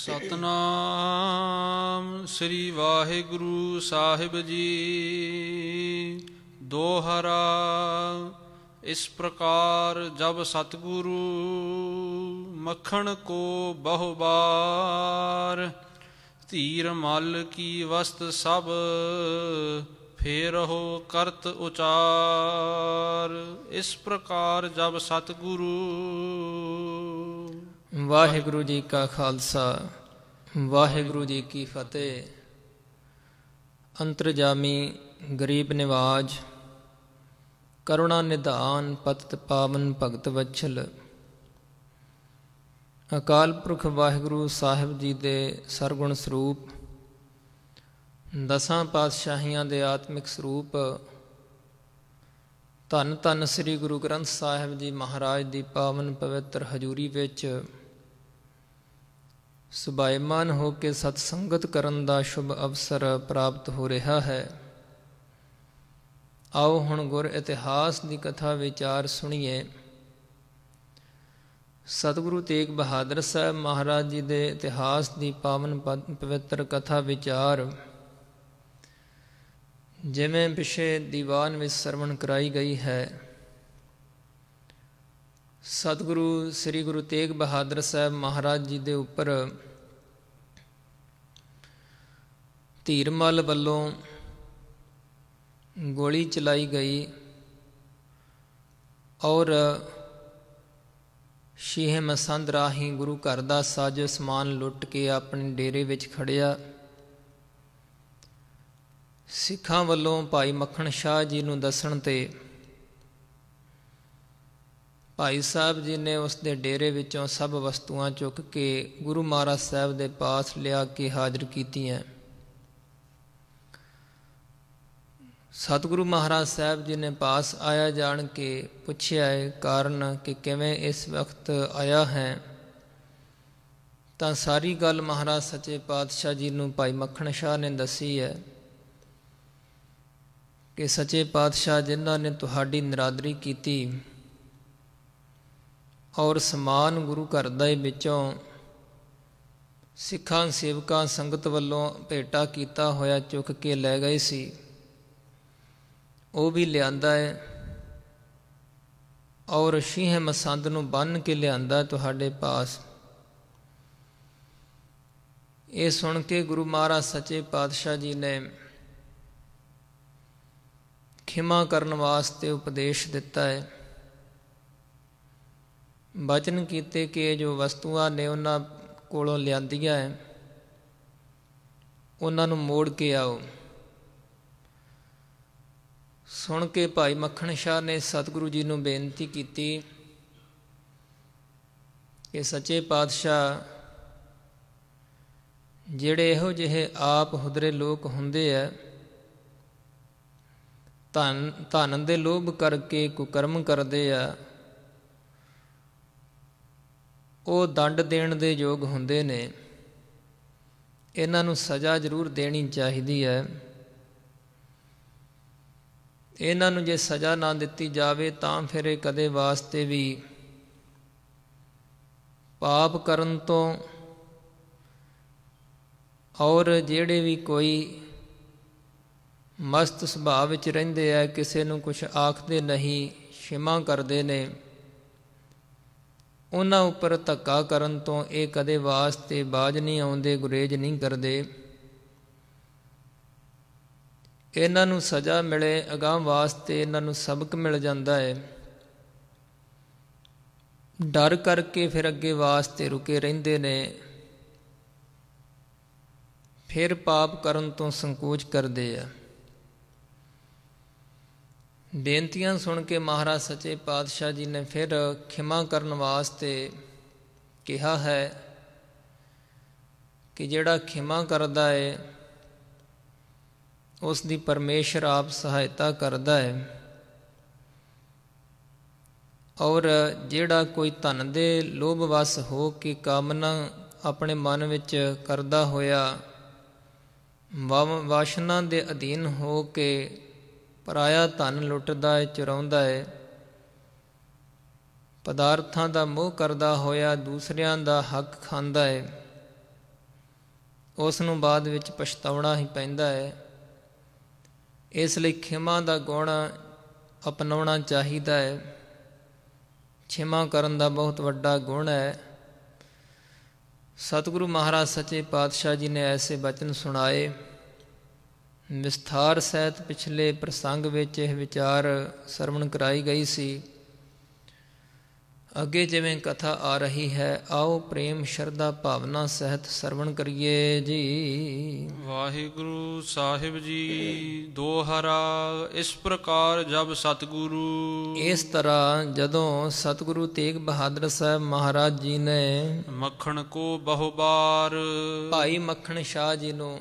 ਸਤਨਾਮ ਸ੍ਰੀ ਵਾਹਿਗੁਰੂ ਸਾਹਿਬ ਜੀ ਦੋਹਰਾ ਇਸ ਪ੍ਰਕਾਰ ਜਬ ਸਤਗੁਰੂ ਮੱਖਣ ਕੋ ਬਹੁ ਬਾਰ ਧੀਰ ਮਲ ਕੀ ਵਸਤ ਸਭ ਹੋ ਕਰਤ ਉਚਾਰ ਇਸ ਪ੍ਰਕਾਰ ਜਬ ਸਤਗੁਰੂ ਵਾਹਿਗੁਰੂ ਜੀ ਕਾ ਖਾਲਸਾ ਵਾਹਿਗੁਰੂ ਜੀ ਕੀ ਫਤਿਹ ਅੰਤਰਜਾਮੀ ਗਰੀਬ ਨਿਵਾਜ ਕਰੁਣਾ ਨਿਧਾਨ ਪਤਿਤ ਪਾਵਨ ਭਗਤ ਵਛਲ ਅਕਾਲ ਪੁਰਖ ਵਾਹਿਗੁਰੂ ਸਾਹਿਬ ਜੀ ਦੇ ਸਰਗੁਣ ਸਰੂਪ ਦਸਾਂ ਪਾਤਸ਼ਾਹੀਆਂ ਦੇ ਆਤਮਿਕ ਸਰੂਪ ਧੰਨ ਧੰਨ ਸ੍ਰੀ ਗੁਰੂ ਗ੍ਰੰਥ ਸਾਹਿਬ ਜੀ ਮਹਾਰਾਜ ਦੀ ਪਾਵਨ ਪਵਿੱਤਰ ਹਜ਼ੂਰੀ ਵਿੱਚ ਸੁਭਾਇਮਾਨ ਹੋ ਕੇ ਸਤ ਸੰਗਤ ਕਰਨ ਦਾ ਸ਼ੁਭ ਅਵਸਰ ਪ੍ਰਾਪਤ ਹੋ ਰਿਹਾ ਹੈ ਆਓ ਹੁਣ ਗੁਰ ਇਤਿਹਾਸ ਦੀ ਕਥਾ ਵਿਚਾਰ ਸੁਣੀਏ ਸਤਿਗੁਰੂ ਤੇਗ ਬਹਾਦਰ ਸਾਹਿਬ ਮਹਾਰਾਜ ਜੀ ਦੇ ਇਤਿਹਾਸ ਦੀ ਪਾਵਨ ਪਵਿੱਤਰ ਕਥਾ ਵਿਚਾਰ ਜਿਵੇਂ ਪਿਛੇ ਦੀਵਾਨ ਵਿੱਚ ਸਰਵਣ ਕਰਾਈ ਗਈ ਹੈ ਸਤਿਗੁਰੂ ਸ੍ਰੀ ਗੁਰੂ ਤੇਗ ਬਹਾਦਰ ਸਾਹਿਬ ਮਹਾਰਾਜ ਜੀ ਦੇ ਉੱਪਰ ਧੀਰਮਲ ਵੱਲੋਂ ਗੋਲੀ ਚਲਾਈ ਗਈ ਔਰ ਸ਼ੀਹ ਮਸੰਦ ਰਾਹੀ ਗੁਰੂ ਘਰ ਦਾ ਸਾਜ ਸਮਾਨ ਲੁੱਟ ਕੇ ਆਪਣੇ ਡੇਰੇ ਵਿੱਚ ਖੜਿਆ ਸਿੱਖਾਂ ਵੱਲੋਂ ਭਾਈ ਮੱਖਣ ਸ਼ਾਹ ਜੀ ਨੂੰ ਦੱਸਣ ਤੇ ਭਾਈ ਸਾਹਿਬ ਜੀ ਨੇ ਉਸ ਦੇ ਡੇਰੇ ਵਿੱਚੋਂ ਸਭ ਵਸਤੂਆਂ ਚੁੱਕ ਕੇ ਗੁਰੂ ਮਹਾਰਾਜ ਸਾਹਿਬ ਦੇ ਪਾਸ ਲਿਆ ਕੇ ਹਾਜ਼ਰ ਕੀਤੀਆਂ ਸਤਿਗੁਰੂ ਮਹਾਰਾਜ ਸਾਹਿਬ ਜੀ ਨੇ ਪਾਸ ਆਇਆ ਜਾਣ ਕੇ ਪੁੱਛਿਆ ਹੈ ਕਾਰਨ ਕਿ ਕਿਵੇਂ ਇਸ ਵਕਤ ਆਇਆ ਹੈ ਤਾਂ ਸਾਰੀ ਗੱਲ ਮਹਾਰਾਜ ਸੱਚੇ ਪਾਤਸ਼ਾਹ ਜੀ ਨੂੰ ਭਾਈ ਮੱਖਣ ਸ਼ਾਹ ਨੇ ਦੱਸੀ ਹੈ ਕਿ ਸੱਚੇ ਪਾਤਸ਼ਾਹ ਜਿਨ੍ਹਾਂ ਨੇ ਤੁਹਾਡੀ ਨਰਾਦਰੀ ਕੀਤੀ ਔਰ ਸਮਾਨ ਗੁਰੂ ਘਰ ਦਾ ਹੀ ਵਿੱਚੋਂ ਸਿੱਖਾਂ ਸੇਵਕਾਂ ਸੰਗਤ ਵੱਲੋਂ ਭੇਟਾ ਕੀਤਾ ਹੋਇਆ ਚੁੱਕ ਕੇ ਲੈ ਗਏ ਸੀ ਉਹ ਵੀ ਲਿਆਂਦਾ ਹੈ ਔਰ ਸ਼ੀਹ ਮਸੰਦ ਨੂੰ ਬੰਨ ਕੇ ਲਿਆਂਦਾ ਤੁਹਾਡੇ ਪਾਸ ਇਹ ਸੁਣ ਕੇ ਗੁਰੂ ਮਹਾਰਾਜ ਸੱਚੇ ਪਾਤਸ਼ਾਹ ਜੀ ਨੇ ਖਿਮਾ ਕਰਨ ਵਾਸਤੇ ਉਪਦੇਸ਼ ਦਿੱਤਾ ਹੈ ਬਚਨ ਕੀਤੇ ਕਿ ਜੋ ਵਸਤੂਆਂ ਨੇ ਉਹਨਾਂ ਕੋਲੋਂ ਲਿਆਂਦੀਆਂ ਹੈ ਉਹਨਾਂ ਨੂੰ ਮੋੜ ਕੇ ਆਓ ਸੁਣ ਕੇ ਭਾਈ ਮੱਖਣ ਸ਼ਾਹ ਨੇ ਸਤਿਗੁਰੂ ਜੀ ਨੂੰ ਬੇਨਤੀ ਕੀਤੀ ਕਿ ਸੱਚੇ ਪਾਤਸ਼ਾਹ ਜਿਹੜੇ ਇਹੋ ਜਿਹੇ ਆਪ ਹੁਦਰੇ ਲੋਕ ਹੁੰਦੇ ਆ ਧਨ ਧਨ ਦੇ ਲੋਭ ਕਰਕੇ ਕੁਕਰਮ ਕਰਦੇ ਆ ਉਹ ਦੰਡ ਦੇਣ ਦੇ ਯੋਗ ਹੁੰਦੇ ਨੇ ਇਹਨਾਂ ਨੂੰ ਸਜ਼ਾ ਜ਼ਰੂਰ ਦੇਣੀ ਚਾਹੀਦੀ ਹੈ ਇਹਨਾਂ ਨੂੰ ਜੇ ਸਜ਼ਾ ਨਾ ਦਿੱਤੀ ਜਾਵੇ ਤਾਂ ਫਿਰ ਇਹ ਕਦੇ ਵਾਸਤੇ ਵੀ ਪਾਪ ਕਰਨ ਤੋਂ ਔਰ ਜਿਹੜੇ ਵੀ ਕੋਈ ਮਸਤ ਸੁਭਾਅ ਵਿੱਚ ਰਹਿੰਦੇ ਆ ਕਿਸੇ ਨੂੰ ਕੁਝ ਆਖਦੇ ਨਹੀਂ ਸ਼ਿਮਾ ਕਰਦੇ ਨੇ ਉਹਨਾਂ ਉੱਪਰ ਧੱਕਾ ਕਰਨ ਤੋਂ ਇਹ ਕਦੇ ਵਾਸਤੇ ਬਾਜ ਨਹੀਂ ਆਉਂਦੇ ਗੁਰੇਜ ਨਹੀਂ ਕਰਦੇ ਇਹਨਾਂ ਨੂੰ ਸਜ਼ਾ ਮਿਲੇ ਅਗਾਹ ਵਾਸਤੇ ਇਹਨਾਂ ਨੂੰ ਸਬਕ ਮਿਲ ਜਾਂਦਾ ਹੈ ਡਰ ਕਰਕੇ ਫਿਰ ਅੱਗੇ ਵਾਸਤੇ ਰੁਕੇ ਰਹਿੰਦੇ ਨੇ ਫਿਰ ਪਾਪ ਕਰਨ ਤੋਂ ਸੰਕੋਚ ਕਰਦੇ ਆ ਬੇਨਤੀਆਂ ਸੁਣ ਕੇ ਮਹਾਰਾਜ ਸੱਚੇ ਪਾਤਸ਼ਾਹ ਜੀ ਨੇ ਫਿਰ ਖਿਮਾ ਕਰਨ ਵਾਸਤੇ ਕਿਹਾ ਹੈ ਕਿ ਜਿਹੜਾ ਖਿਮਾ ਕਰਦਾ ਹੈ ਉਸ ਦੀ ਪਰਮੇਸ਼ਰ ਆਪ ਸਹਾਇਤਾ ਕਰਦਾ ਹੈ ਔਰ ਜਿਹੜਾ ਕੋਈ ਧਨ ਦੇ ਲੋਭ ਵਸ ਹੋ ਕੇ ਕਾਮਨਾ ਆਪਣੇ ਮਨ ਵਿੱਚ ਕਰਦਾ ਹੋਇਆ ਵਾਸ਼ਨਾ ਦੇ ਅਧੀਨ ਹੋ ਕੇ ਪਰਾਇਆ ਧਨ ਲੁੱਟਦਾ ਏ ਚੁਰਾਉਂਦਾ ਏ ਪਦਾਰਥਾਂ ਦਾ ਮੋਹ ਕਰਦਾ ਹੋਇਆ ਦੂਸਰਿਆਂ ਦਾ ਹੱਕ ਖਾਂਦਾ ਏ ਉਸ ਨੂੰ ਬਾਅਦ ਵਿੱਚ ਪਛਤਾਉਣਾ ਹੀ ਪੈਂਦਾ ਹੈ ਇਸ ਲਈ ਖਿਮਾ ਦਾ ਗੁਣ ਅਪਣਾਉਣਾ ਚਾਹੀਦਾ ਹੈ ਖਿਮਾ ਕਰਨ ਦਾ ਬਹੁਤ ਵੱਡਾ ਗੁਣ ਹੈ ਸਤਿਗੁਰੂ ਮਹਾਰਾਜ ਸੱਚੇ ਪਾਤਸ਼ਾਹ ਜੀ ਨੇ ਐਸੇ ਬਚਨ ਸੁਣਾਏ ਵਿਸਥਾਰ ਸਹਿਤ ਪਿਛਲੇ ਪ੍ਰਸੰਗ ਵਿੱਚ ਇਹ ਵਿਚਾਰ ਸਰਵਣ ਕਰਾਈ ਗਈ ਸੀ ਅੱਗੇ ਜਿਵੇਂ ਕਥਾ ਆ ਰਹੀ ਹੈ ਆਓ ਪ੍ਰੇਮ ਸ਼ਰਧਾ ਭਾਵਨਾ ਸਹਿਤ ਸਰਵਣ ਕਰੀਏ ਜੀ ਵਾਹਿਗੁਰੂ ਸਾਹਿਬ ਜੀ ਦੋਹਰਾ ਇਸ ਪ੍ਰਕਾਰ ਜਬ ਸਤਿਗੁਰੂ ਇਸ ਤਰ੍ਹਾਂ ਜਦੋਂ ਸਤਿਗੁਰੂ ਤੇਗ ਬਹਾਦਰ ਸਾਹਿਬ ਮਹਾਰਾਜ ਜੀ ਨੇ ਮੱਖਣ ਕੋ ਬਹੁ ਬਾਰ ਭਾਈ ਮੱਖਣ ਸ਼ਾਹ ਜੀ ਨੂੰ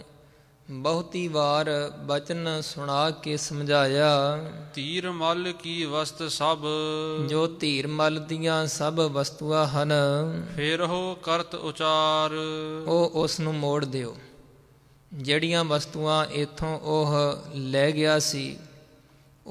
ਬਹੁਤੀ ਵਾਰ ਬਚਨ ਸੁਣਾ ਕੇ ਸਮਝਾਇਆ ਧੀਰ ਮਲ ਕੀ ਵਸਤ ਸਭ ਜੋ ਧੀਰ ਮਲ ਦੀਆਂ ਸਭ ਵਸਤੂਆਂ ਹਨ ਫਿਰ ਹੋ ਕਰਤ ਉਚਾਰ ਉਹ ਉਸ ਨੂੰ ਮੋੜ ਦਿਓ ਜਿਹੜੀਆਂ ਵਸਤੂਆਂ ਇਥੋਂ ਉਹ ਲੈ ਗਿਆ ਸੀ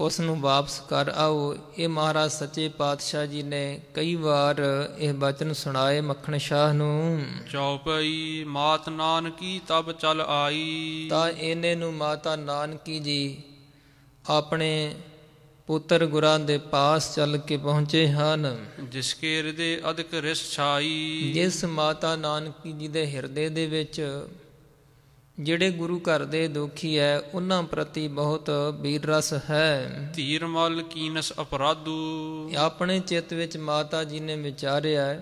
ਉਸ ਨੂੰ ਵਾਪਸ ਕਰ ਆਓ ਇਹ ਮਹਾਰਾਜ ਸੱਚੇ ਪਾਤਸ਼ਾਹ ਜੀ ਨੇ ਕਈ ਵਾਰ ਇਹ ਬਚਨ ਸੁਣਾਏ ਮੱਖਣ ਸ਼ਾਹ ਨੂੰ ਚੌਪਈ ਮਾਤ ਨਾਨਕੀ ਤਬ ਚਲ ਆਈ ਤਾਂ ਇਹਨੇ ਨੂੰ ਮਾਤਾ ਨਾਨਕੀ ਜੀ ਆਪਣੇ ਪੁੱਤਰ ਗੁਰਾਂ ਦੇ ਪਾਸ ਚੱਲ ਕੇ ਪਹੁੰਚੇ ਹਨ ਜਿਸ ਕੇ ਹਿਰਦੇ ਅਦਕ ਰਿਸ ਛਾਈ ਜਿਸ ਮਾਤਾ ਨਾਨਕੀ ਜੀ ਦੇ ਹਿਰਦੇ ਦੇ ਵਿੱਚ ਜਿਹੜੇ ਗੁਰੂ ਘਰ ਦੇ ਦੁਖੀ ਹੈ ਉਹਨਾਂ ਪ੍ਰਤੀ ਬਹੁਤ ਬੀਰ ਰਸ ਹੈ ਧੀਰ ਮਲ ਕੀਨਸ ਅਪਰਾਧੂ ਆਪਣੇ ਚਿੱਤ ਵਿੱਚ ਮਾਤਾ ਜੀ ਨੇ ਵਿਚਾਰਿਆ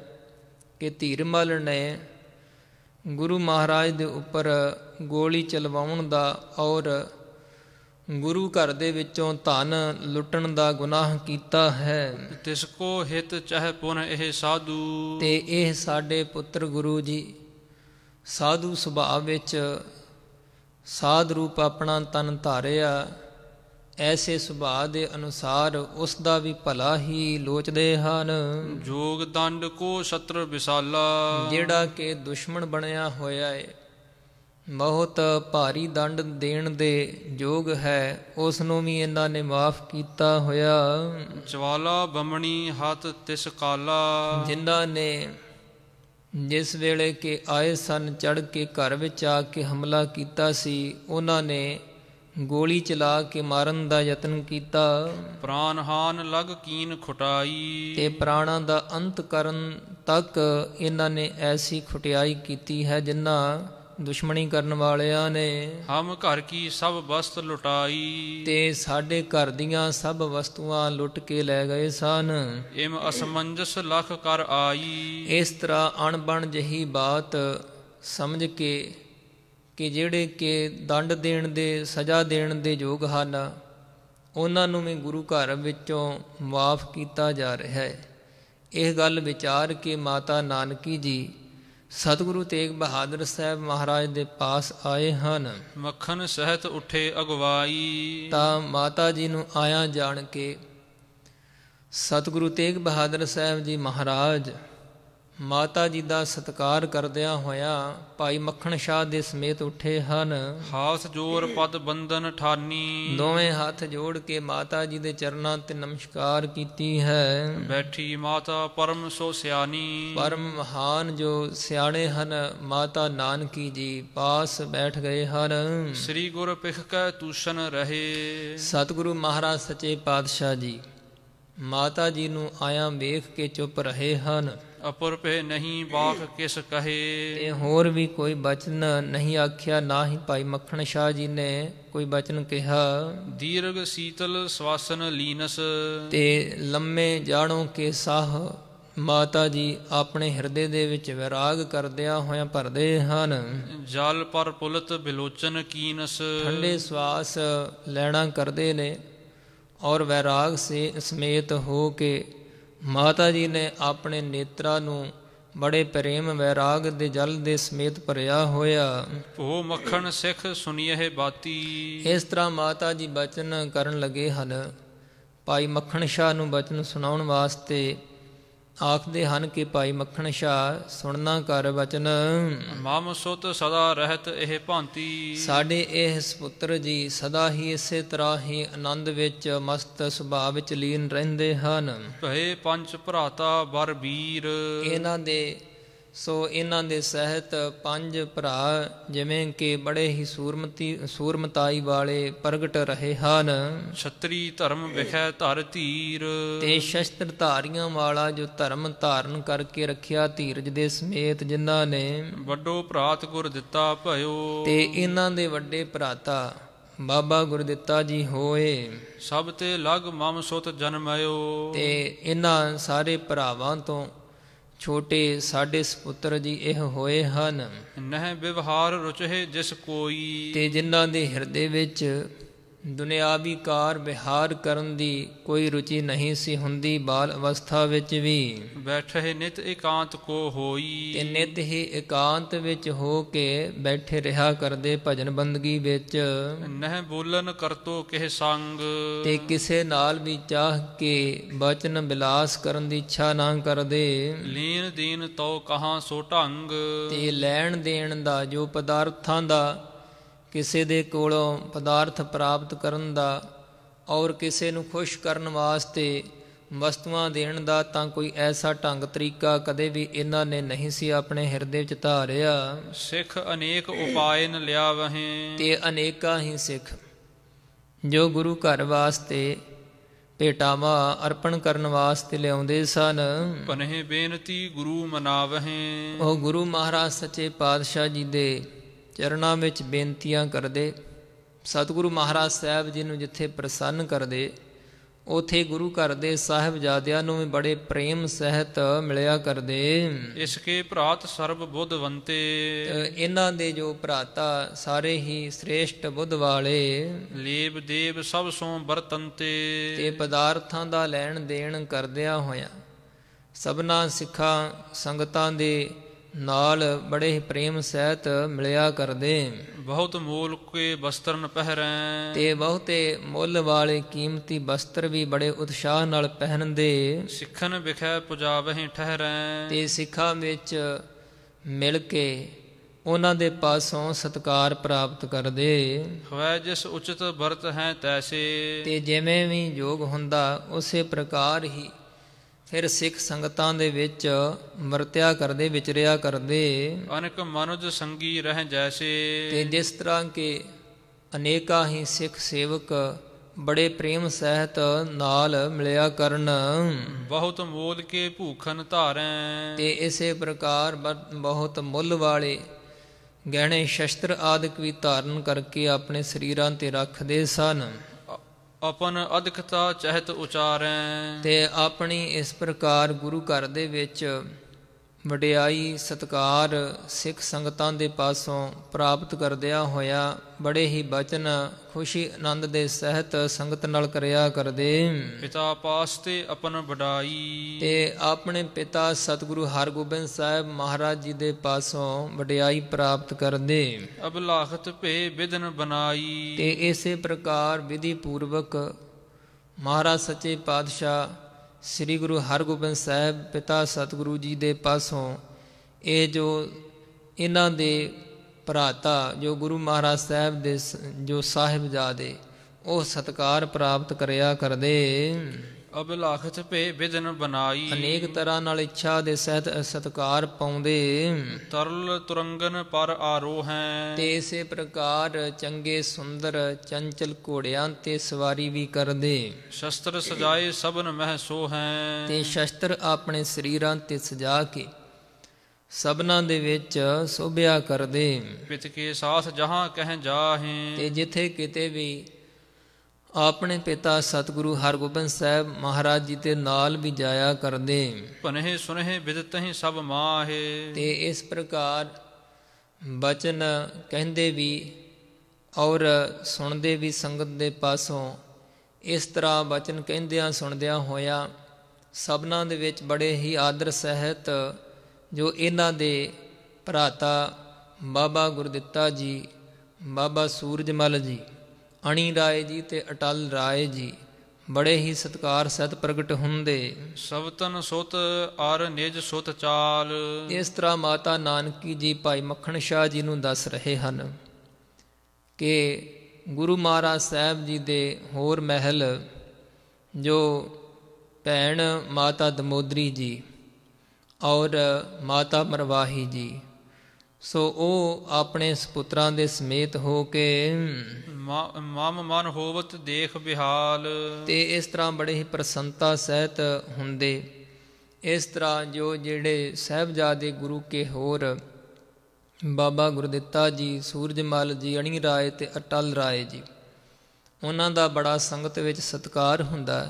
ਕਿ ਧੀਰ ਮਲ ਨੇ ਗੁਰੂ ਮਹਾਰਾਜ ਦੇ ਉੱਪਰ ਗੋਲੀ ਚਲਵਾਉਣ ਦਾ ਔਰ ਗੁਰੂ ਘਰ ਦੇ ਵਿੱਚੋਂ ਧਨ ਲੁੱਟਣ ਦਾ ਗੁਨਾਹ ਕੀਤਾ ਹੈ ਤਿਸ ਕੋ ਹਿਤ ਚਾਹੇ ਪੁਨ ਇਹ ਸਾਧੂ ਤੇ ਇਹ ਸਾਡੇ ਪੁੱਤਰ ਗੁਰੂ ਜੀ ਸਾਧੂ ਸੁਭਾਅ ਵਿੱਚ ਸਾਧ ਰੂਪ ਆਪਣਾ ਤਨ ਧਾਰਿਆ ਐਸੇ ਸੁਭਾਅ ਦੇ ਅਨੁਸਾਰ ਉਸ ਦਾ ਵੀ ਭਲਾ ਹੀ ਲੋਚਦੇ ਹਨ ਜੋਗ ਦੰਡ ਕੋ ਸ਼ਤਰ ਵਿਸਾਲਾ ਜਿਹੜਾ ਕਿ ਦੁਸ਼ਮਣ ਬਣਿਆ ਹੋਇਆ ਏ ਬਹੁਤ ਭਾਰੀ ਦੰਡ ਦੇਣ ਦੇ ਜੋਗ ਹੈ ਉਸ ਨੂੰ ਵੀ ਇਹਨਾਂ ਨੇ ਮਾਫ ਕੀਤਾ ਹੋਇਆ ਜਵਾਲਾ ਬਮਣੀ ਹੱਥ ਤਿਸ ਕਾਲਾ ਜਿਨ੍ਹਾਂ ਨੇ ਜਿਸ ਵੇਲੇ ਕਿ ਆਏ ਸਨ ਚੜ ਕੇ ਘਰ ਵਿੱਚ ਆ ਕੇ ਹਮਲਾ ਕੀਤਾ ਸੀ ਉਹਨਾਂ ਨੇ ਗੋਲੀ ਚਲਾ ਕੇ ਮਾਰਨ ਦਾ ਯਤਨ ਕੀਤਾ ਪ੍ਰਾਨ ਹਾਨ ਲਗ ਕੀਨ ਖਟਾਈ ਤੇ ਪ੍ਰਾਣਾਂ ਦਾ ਅੰਤ ਕਰਨ ਤੱਕ ਇਹਨਾਂ ਨੇ ਐਸੀ ਖਟਿਆਈ ਕੀਤੀ ਹੈ ਜਿੰਨਾ ਦੁਸ਼ਮਣੀ ਕਰਨ ਵਾਲਿਆਂ ਨੇ ਹਮ ਘਰ ਕੀ ਸਭ ਵਸਤ ਲੁਟਾਈ ਤੇ ਸਾਡੇ ਘਰ ਦੀਆਂ ਸਭ ਵਸਤੂਆਂ ਲੁੱਟ ਕੇ ਲੈ ਗਏ ਸਨ ਇਮ ਅਸਮੰਜਸ ਲਖ ਕਰ ਆਈ ਇਸ ਤਰ੍ਹਾਂ ਅਣਬਣ ਜਹੀ ਬਾਤ ਸਮਝ ਕੇ ਕਿ ਜਿਹੜੇ ਕਿ ਦੰਡ ਦੇਣ ਦੇ ਸਜ਼ਾ ਦੇਣ ਦੇ ਯੋਗ ਹਨ ਉਹਨਾਂ ਨੂੰ ਵੀ ਗੁਰੂ ਘਰ ਵਿੱਚੋਂ ਮਾਫ ਕੀਤਾ ਜਾ ਰਿਹਾ ਹੈ ਇਹ ਗੱਲ ਵਿਚਾਰ ਕੇ ਮਾਤਾ ਨਾਨਕੀ ਜੀ ਸਤਿਗੁਰੂ ਤੇਗ ਬਹਾਦਰ ਸਾਹਿਬ ਮਹਾਰਾਜ ਦੇ ਪਾਸ ਆਏ ਹਨ ਮੱਖਣ ਸਹਿਤ ਉੱਠੇ ਅਗਵਾਈ ਤਾਂ ਮਾਤਾ ਜੀ ਨੂੰ ਆਇਆ ਜਾਣ ਕੇ ਸਤਿਗੁਰੂ ਤੇਗ ਬਹਾਦਰ ਸਾਹਿਬ ਜੀ ਮਹਾਰਾਜ ਮਾਤਾ ਜੀ ਦਾ ਸਤਕਾਰ ਕਰਦਿਆਂ ਹੋਇਆ ਭਾਈ ਮੱਖਣ ਸ਼ਾਹ ਦੇ ਸਮੇਤ ਉੱਠੇ ਹਨ ਹਾਸ ਜੋਰ ਪਦ ਬੰਦਨ ਠਾਨੀ ਦੋਵੇਂ ਹੱਥ ਜੋੜ ਕੇ ਮਾਤਾ ਜੀ ਦੇ ਚਰਨਾਂ ਤੇ ਨਮਸਕਾਰ ਕੀਤੀ ਹੈ ਬੈਠੀ ਮਾਤਾ ਪਰਮ ਸੋ ਸਿਆਣੀ ਪਰਮ ਮਹਾਨ ਜੋ ਸਿਆਣੇ ਹਨ ਮਾਤਾ ਨਾਨਕੀ ਜੀ ਪਾਸ ਬੈਠ ਗਏ ਹਨ ਸ੍ਰੀ ਗੁਰ ਪਿਖ ਕੈ ਤੂਸ਼ਨ ਰਹੇ ਸਤਿਗੁਰੂ ਮਹਾਰਾਜ ਸੱਚੇ ਪਾਤਸ਼ਾਹ ਜੀ ਮਾਤਾ ਜੀ ਨੂੰ ਆਇਆ ਵੇਖ ਕੇ ਚੁੱਪ ਰਹੇ ਹਨ ਅਪਰ ਪੇ ਨਹੀਂ ਬਾਖ ਕਿਸ ਕਹੇ ਤੇ ਹੋਰ ਵੀ ਕੋਈ ਬਚਨ ਨਹੀਂ ਆਖਿਆ ਨਾ ਹੀ ਭਾਈ ਮੱਖਣ ਸ਼ਾਹ ਜੀ ਨੇ ਕੋਈ ਬਚਨ ਕਿਹਾ ਦੀਰਗ ਸੀਤਲ ਸਵਾਸਨ ਲੀਨਸ ਤੇ ਲੰਮੇ ਜਾਣੋ ਕੇ ਸਾਹ ਮਾਤਾ ਜੀ ਆਪਣੇ ਹਿਰਦੇ ਦੇ ਵਿੱਚ ਵਿਰਾਗ ਕਰਦਿਆਂ ਹੋਇਆਂ ਭਰਦੇ ਹਨ ਜਲ ਪਰ ਪੁਲਤ ਬਿਲੋਚਨ ਕੀਨਸ ਠੰਡੇ ਸਵਾਸ ਲੈਣਾ ਕਰਦੇ ਨੇ ਔਰ ਵਿਰਾਗ ਸੇ ਸਮੇਤ ਹੋ ਕੇ ਮਾਤਾ ਜੀ ਨੇ ਆਪਣੇ ਨੇਤਰਾ ਨੂੰ ਬੜੇ ਪ੍ਰੇਮ ਵੈਰਾਗ ਦੇ ਜਲ ਦੇ ਸਮੇਤ ਭਰਿਆ ਹੋਇਆ ਉਹ ਮੱਖਣ ਸਿੱਖ ਸੁਣੀਏ ਬਾਤੀ ਇਸ ਤਰ੍ਹਾਂ ਮਾਤਾ ਜੀ ਬਚਨ ਕਰਨ ਲੱਗੇ ਹਨ ਭਾਈ ਮੱਖਣ ਸ਼ਾਹ ਨੂੰ ਬਚਨ ਸੁਣਾਉਣ ਵਾਸਤੇ ਆਖਦੇ ਹਨ ਕਿ ਭਾਈ ਮੱਖਣ ਸ਼ਾ ਸੁਣਨਾ ਕਰ ਬਚਨ ਮਮ ਸੁਤ ਸਦਾ ਰਹਿਤ ਇਹ ਭਾਂਤੀ ਸਾਡੇ ਇਹ ਸੁਪੁੱਤਰ ਜੀ ਸਦਾ ਹੀ ਇਸੇ ਤਰ੍ਹਾਂ ਹੀ ਆਨੰਦ ਵਿੱਚ ਮਸਤ ਸੁਭਾਅ ਵਿੱਚ ਲੀਨ ਰਹਿੰਦੇ ਹਨ ਭਏ ਪੰਜ ਭਰਾਤਾ ਬਰ ਵੀਰ ਇਹਨਾਂ ਦੇ ਸੋ ਇਹਨਾਂ ਦੇ ਸਹਿਤ ਪੰਜ ਭਰਾ ਜਿਵੇਂ ਕਿ ਬੜੇ ਹੀ ਸੂਰਮਤੀ ਸੂਰਮਤਾਈ ਵਾਲੇ ਪ੍ਰਗਟ ਰਹੇ ਹਨ ਛਤਰੀ ਧਰਮ ਵਿਖੇ ਧਰ ਧੀਰ ਤੇ ਸ਼ਸਤਰ ਧਾਰੀਆਂ ਵਾਲਾ ਜੋ ਧਰਮ ਧਾਰਨ ਕਰਕੇ ਰੱਖਿਆ ਧੀਰਜ ਦੇ ਸਮੇਤ ਜਿਨ੍ਹਾਂ ਨੇ ਵੱਡੋ ਭਰਾਤ ਗੁਰ ਦਿੱਤਾ ਭਇਓ ਤੇ ਇਹਨਾਂ ਦੇ ਵੱਡੇ ਭਰਾਤਾ ਬਾਬਾ ਗੁਰਦਿੱਤਾ ਜੀ ਹੋਏ ਸਭ ਤੇ ਲਗ ਮਮ ਸੁਤ ਜਨਮਇਓ ਤੇ ਇਹਨਾਂ ਸਾਰੇ ਭਰਾਵਾਂ ਤੋਂ ਛੋਟੇ ਸਾਡੇ ਸੁਪੁੱਤਰ ਜੀ ਇਹ ਹੋਏ ਹਨ ਨਹਿ ਵਿਵਹਾਰ ਰੁਚਹਿ ਜਿਸ ਕੋਈ ਤੇ ਜਿਨ੍ਹਾਂ ਦੇ ਹਿਰਦੇ ਵਿੱਚ ਦੁਨਿਆਵੀ ਕਾਰ ਵਿਹਾਰ ਕਰਨ ਦੀ ਕੋਈ ਰੁਚੀ ਨਹੀਂ ਸੀ ਹੁੰਦੀ ਬਾਲ ਅਵਸਥਾ ਵਿੱਚ ਵੀ ਬੈਠੇ ਨਿਤ ਇਕਾਂਤ ਕੋ ਹੋਈ ਤੇ ਨਿਤ ਹੀ ਇਕਾਂਤ ਵਿੱਚ ਹੋ ਕੇ ਬੈਠੇ ਰਿਹਾ ਕਰਦੇ ਭਜਨ ਬੰਦਗੀ ਵਿੱਚ ਨਹਿ ਬੋਲਨ ਕਰਤੋ ਕਿਹ ਸੰਗ ਤੇ ਕਿਸੇ ਨਾਲ ਵੀ ਚਾਹ ਕੇ ਬਚਨ ਬਿਲਾਸ ਕਰਨ ਦੀ ਇੱਛਾ ਨਾ ਕਰਦੇ ਲੀਨ ਦੀਨ ਤੋ ਕਹਾ ਸੋ ਢੰਗ ਤੇ ਲੈਣ ਦੇਣ ਦਾ ਜੋ ਪਦਾਰਥਾਂ ਦਾ ਕਿਸੇ ਦੇ ਕੋਲੋਂ ਪਦਾਰਥ ਪ੍ਰਾਪਤ ਕਰਨ ਦਾ ਔਰ ਕਿਸੇ ਨੂੰ ਖੁਸ਼ ਕਰਨ ਵਾਸਤੇ ਵਸਤੂਆਂ ਦੇਣ ਦਾ ਤਾਂ ਕੋਈ ਐਸਾ ਢੰਗ ਤਰੀਕਾ ਕਦੇ ਵੀ ਇਹਨਾਂ ਨੇ ਨਹੀਂ ਸੀ ਆਪਣੇ ਹਿਰਦੇ ਵਿੱਚ ਧਾਰਿਆ ਸਿੱਖ ਅਨੇਕ ਉਪਾਇਨ ਲਿਆ ਵਹੇ ਤੇ ਅਨੇਕਾਂ ਹੀ ਸਿੱਖ ਜੋ ਗੁਰੂ ਘਰ ਵਾਸਤੇ ਭੇਟਾਵਾ ਅਰਪਣ ਕਰਨ ਵਾਸਤੇ ਲਿਆਉਂਦੇ ਸਨ ਪਨਹਿ ਬੇਨਤੀ ਗੁਰੂ ਮਨਾਵਹਿ ਉਹ ਗੁਰੂ ਮਹਾਰਾਜ ਸੱਚੇ ਪਾਤਸ਼ਾਹ ਜੀ ਦੇ ਚਰਣਾ ਵਿੱਚ ਬੇਨਤੀਆਂ ਕਰਦੇ ਸਤਿਗੁਰੂ ਮਹਾਰਾਜ ਸਾਹਿਬ ਜੀ ਨੂੰ ਜਿੱਥੇ ਪ੍ਰਸੰਨ ਕਰਦੇ ਉਥੇ ਗੁਰੂ ਘਰ ਦੇ ਸਾਹਿਬਜ਼ਾਦਿਆਂ ਨੂੰ ਵੀ ਬੜੇ ਪ੍ਰੇਮ ਸਹਿਤ ਮਿਲਿਆ ਕਰਦੇ ਇਸ ਕੇ ਭਰਾਤ ਸਰਬ ਬੁੱਧਵੰਤੇ ਇਹਨਾਂ ਦੇ ਜੋ ਭਰਾਤਾ ਸਾਰੇ ਹੀ ਸ੍ਰੇਸ਼ਟ ਬੁੱਧ ਵਾਲੇ ਲੀਬ ਦੇਵ ਸਭ ਸੋ ਵਰਤੰਤੇ ਤੇ ਪਦਾਰਥਾਂ ਦਾ ਲੈਣ ਦੇਣ ਕਰਦਿਆਂ ਹੋਇਆ ਸਭਨਾ ਸਿੱਖਾਂ ਸੰਗਤਾਂ ਦੇ ਨਾਲ ਬੜੇ ਹੀ ਪ੍ਰੇਮ ਸਹਿਤ ਮਿਲਿਆ ਕਰਦੇ ਬਹੁਤ ਮੋਲ ਕੇ ਨ ਪਹਿਰੈ ਤੇ ਬਹੁਤੇ ਮੁੱਲ ਵਾਲੇ ਕੀਮਤੀ ਵਸਤਰ ਵੀ ਬੜੇ ਉਤਸ਼ਾਹ ਨਾਲ ਪਹਿਨਦੇ ਸਿੱਖਨ ਵਿਖੇ ਪੁਜਾਵਹਿ ਠਹਿਰੈ ਤੇ ਸਿੱਖਾਂ ਵਿੱਚ ਮਿਲ ਕੇ ਉਹਨਾਂ ਦੇ ਪਾਸੋਂ ਸਤਕਾਰ ਪ੍ਰਾਪਤ ਕਰਦੇ ਹੋਇ ਜਿਸ ਉਚਿਤ ਵਰਤ ਹੈ ਤੈਸੇ ਤੇ ਜਿਵੇਂ ਵੀ ਯੋਗ ਹੁੰਦਾ ਉਸੇ ਪ੍ਰਕਾਰ ਹੀ ਫਿਰ ਸਿੱਖ ਸੰਗਤਾਂ ਦੇ ਵਿੱਚ ਮਰਤਿਆ ਕਰਦੇ ਵਿਚਰਿਆ ਕਰਦੇ ਅਨੇਕ ਮਨੁਜ ਸੰਗੀ ਰਹਿ ਜੈਸੇ ਤੇ ਜਿਸ ਤਰ੍ਹਾਂ ਕਿ ਅਨੇਕਾਂ ਹੀ ਸਿੱਖ ਸੇਵਕ ਬੜੇ ਪ੍ਰੇਮ ਸਹਿਤ ਨਾਲ ਮਿਲਿਆ ਕਰਨ ਬਹੁਤ ਮੋਲ ਕੇ ਭੂਖਨ ਧਾਰੈ ਤੇ ਇਸੇ ਪ੍ਰਕਾਰ ਬਹੁਤ ਮੁੱਲ ਵਾਲੇ ਗਹਿਣੇ ਸ਼ਸਤਰ ਆਦਿਕ ਵੀ ਧਾਰਨ ਕਰਕੇ ਆਪਣੇ ਸਰੀਰਾਂ ਤੇ ਰੱਖਦੇ ਸਨ ਆਪਨ ਅਧਿਕਤਾ ਚਹਿਤ ਉਚਾਰੈ ਤੇ ਆਪਣੀ ਇਸ ਪ੍ਰਕਾਰ ਗੁਰੂ ਘਰ ਦੇ ਵਿੱਚ ਵਡਿਆਈ ਸਤਕਾਰ ਸਿੱਖ ਸੰਗਤਾਂ ਦੇ ਪਾਸੋਂ ਪ੍ਰਾਪਤ ਕਰਦਿਆ ਹੋਇਆ ਬੜੇ ਹੀ ਬਚਨ ਖੁਸ਼ੀ ਆਨੰਦ ਦੇ ਸਹਿਤ ਸੰਗਤ ਨਾਲ ਕਰਿਆ ਕਰਦੇ ਪਿਤਾ ਪਾਸ ਤੇ ਆਪਣ ਵਡਾਈ ਤੇ ਆਪਣੇ ਪਿਤਾ ਸਤਿਗੁਰੂ ਹਰਗੋਬਿੰਦ ਸਾਹਿਬ ਮਹਾਰਾਜ ਜੀ ਦੇ ਪਾਸੋਂ ਵਡਿਆਈ ਪ੍ਰਾਪਤ ਕਰਦੇ ਅਬਲਾਖਤ ਭੇ ਵਿਧਨ ਬਣਾਈ ਤੇ ਇਸੇ ਪ੍ਰਕਾਰ ਵਿਧੀ ਪੂਰਵਕ ਮਹਾਰਾਜ ਸੱਚੇ ਪਾਤਸ਼ਾਹ ਸ੍ਰੀ ਗੁਰੂ ਹਰਗੋਬਿੰਦ ਸਾਹਿਬ ਪਿਤਾ ਸਤਿਗੁਰੂ ਜੀ ਦੇ ਪਾਸੋਂ ਇਹ ਜੋ ਇਹਨਾਂ ਦੇ ਭਰਾਤਾ ਜੋ ਗੁਰੂ ਮਹਾਰਾਜ ਸਾਹਿਬ ਦੇ ਜੋ ਸਾਹਿਬਜ਼ਾਦੇ ਉਹ ਸਤਕਾਰ ਪ੍ਰਾਪਤ ਕਰਿਆ ਕਰਦੇ ਅਬਿਲਾਖਤ ਭੇ ਵਿਦਨ ਬਨਾਈ ਅਨੇਕ ਤਰ੍ਹਾਂ ਨਾਲ ਇੱਛਾ ਦੇ ਸਹਿਤ ਸਤਕਾਰ ਪਾਉਂਦੇ ਤਰਲ ਤੁਰੰਗਨ ਪਰ ਆਰੋਹੈ ਤੇ ਇਸੇ ਪ੍ਰਕਾਰ ਚੰਗੇ ਸੁੰਦਰ ਚੰਚਲ ਘੋੜਿਆਂ ਤੇ ਸਵਾਰੀ ਵੀ ਕਰਦੇ ਸ਼ਸਤਰ ਸਜਾਏ ਸਭਨ ਮਹਿ ਸੋ ਹੈ ਤੇ ਸ਼ਸਤਰ ਆਪਣੇ ਸਰੀਰਾਂ ਤੇ ਸਜਾ ਕੇ ਸਭਨਾਂ ਦੇ ਵਿੱਚ ਸੋਭਿਆ ਕਰਦੇ ਪਿਤਕੇ ਸਾਥ ਜਹਾਂ ਕਹਿ ਜਾਹੇ ਤੇ ਜਿੱਥੇ ਕਿਤੇ ਵੀ ਆਪਣੇ ਪਿਤਾ ਸਤਿਗੁਰੂ ਹਰਗੋਬਿੰਦ ਸਾਹਿਬ ਮਹਾਰਾਜ ਜੀ ਦੇ ਨਾਲ ਵੀ ਜਾਇਆ ਕਰਦੇ ਪਨਹਿ ਸੁਨਹਿ ਵਿਦਤਹਿ ਸਭ ਮਾਹੇ ਤੇ ਇਸ ਪ੍ਰਕਾਰ ਬਚਨ ਕਹਿੰਦੇ ਵੀ ਔਰ ਸੁਣਦੇ ਵੀ ਸੰਗਤ ਦੇ ਪਾਸੋਂ ਇਸ ਤਰ੍ਹਾਂ ਬਚਨ ਕਹਿੰਦਿਆਂ ਸੁਣਦਿਆਂ ਹੋਇਆ ਸਭਨਾਂ ਦੇ ਵਿੱਚ ਬੜੇ ਹੀ ਆਦਰ ਸਹਿਤ ਜੋ ਇਹਨਾਂ ਦੇ ਭਰਾਤਾ ਬਾਬਾ ਗੁਰਦਿੱਤਾ ਜੀ ਬਾਬਾ ਸੂਰਜਮਲ ਜੀ ਅਣੀ ਰਾਏ ਜੀ ਤੇ ਅਟਲ ਰਾਏ ਜੀ ਬੜੇ ਹੀ ਸਤਕਾਰ ਸਤ ਪ੍ਰਗਟ ਹੁੰਦੇ ਸਵਤਨ ਸੁਤ ਅਰ ਨਿਜ ਸੁਤ ਚਾਲ ਇਸ ਤਰ੍ਹਾਂ ਮਾਤਾ ਨਾਨਕੀ ਜੀ ਭਾਈ ਮੱਖਣ ਸ਼ਾਹ ਜੀ ਨੂੰ ਦੱਸ ਰਹੇ ਹਨ ਕਿ ਗੁਰੂ ਮਹਾਰਾਜ ਸਾਹਿਬ ਜੀ ਦੇ ਹੋਰ ਮਹਿਲ ਜੋ ਭੈਣ ਮਾਤਾ ਦਮੋਦਰੀ ਜੀ ਔਰ ਮਾਤਾ ਮਰਵਾਹੀ ਜੀ ਸੋ ਉਹ ਆਪਣੇ ਸੁਪੁੱਤਰਾਂ ਦੇ ਸਮੇਤ ਹੋ ਕੇ ਮਮ ਮਨ ਹੋਵਤ ਦੇਖ ਬਿਹਾਲ ਤੇ ਇਸ ਤਰ੍ਹਾਂ ਬੜੇ ਹੀ ਪ੍ਰਸੰਤਾ ਸਹਿਤ ਹੁੰਦੇ ਇਸ ਤਰ੍ਹਾਂ ਜੋ ਜਿਹੜੇ ਸਹਿਬਜ਼ਾਦੇ ਗੁਰੂ ਕੇ ਹੋਰ ਬਾਬਾ ਗੁਰਦਿੱਤਾ ਜੀ ਸੂਰਜਮਲ ਜੀ ਅਣੀ ਰਾਏ ਤੇ ਅਟਲ ਰਾਏ ਜੀ ਉਹਨਾਂ ਦਾ ਬੜਾ ਸੰਗਤ ਵਿੱਚ ਸਤਕਾਰ ਹੁੰਦਾ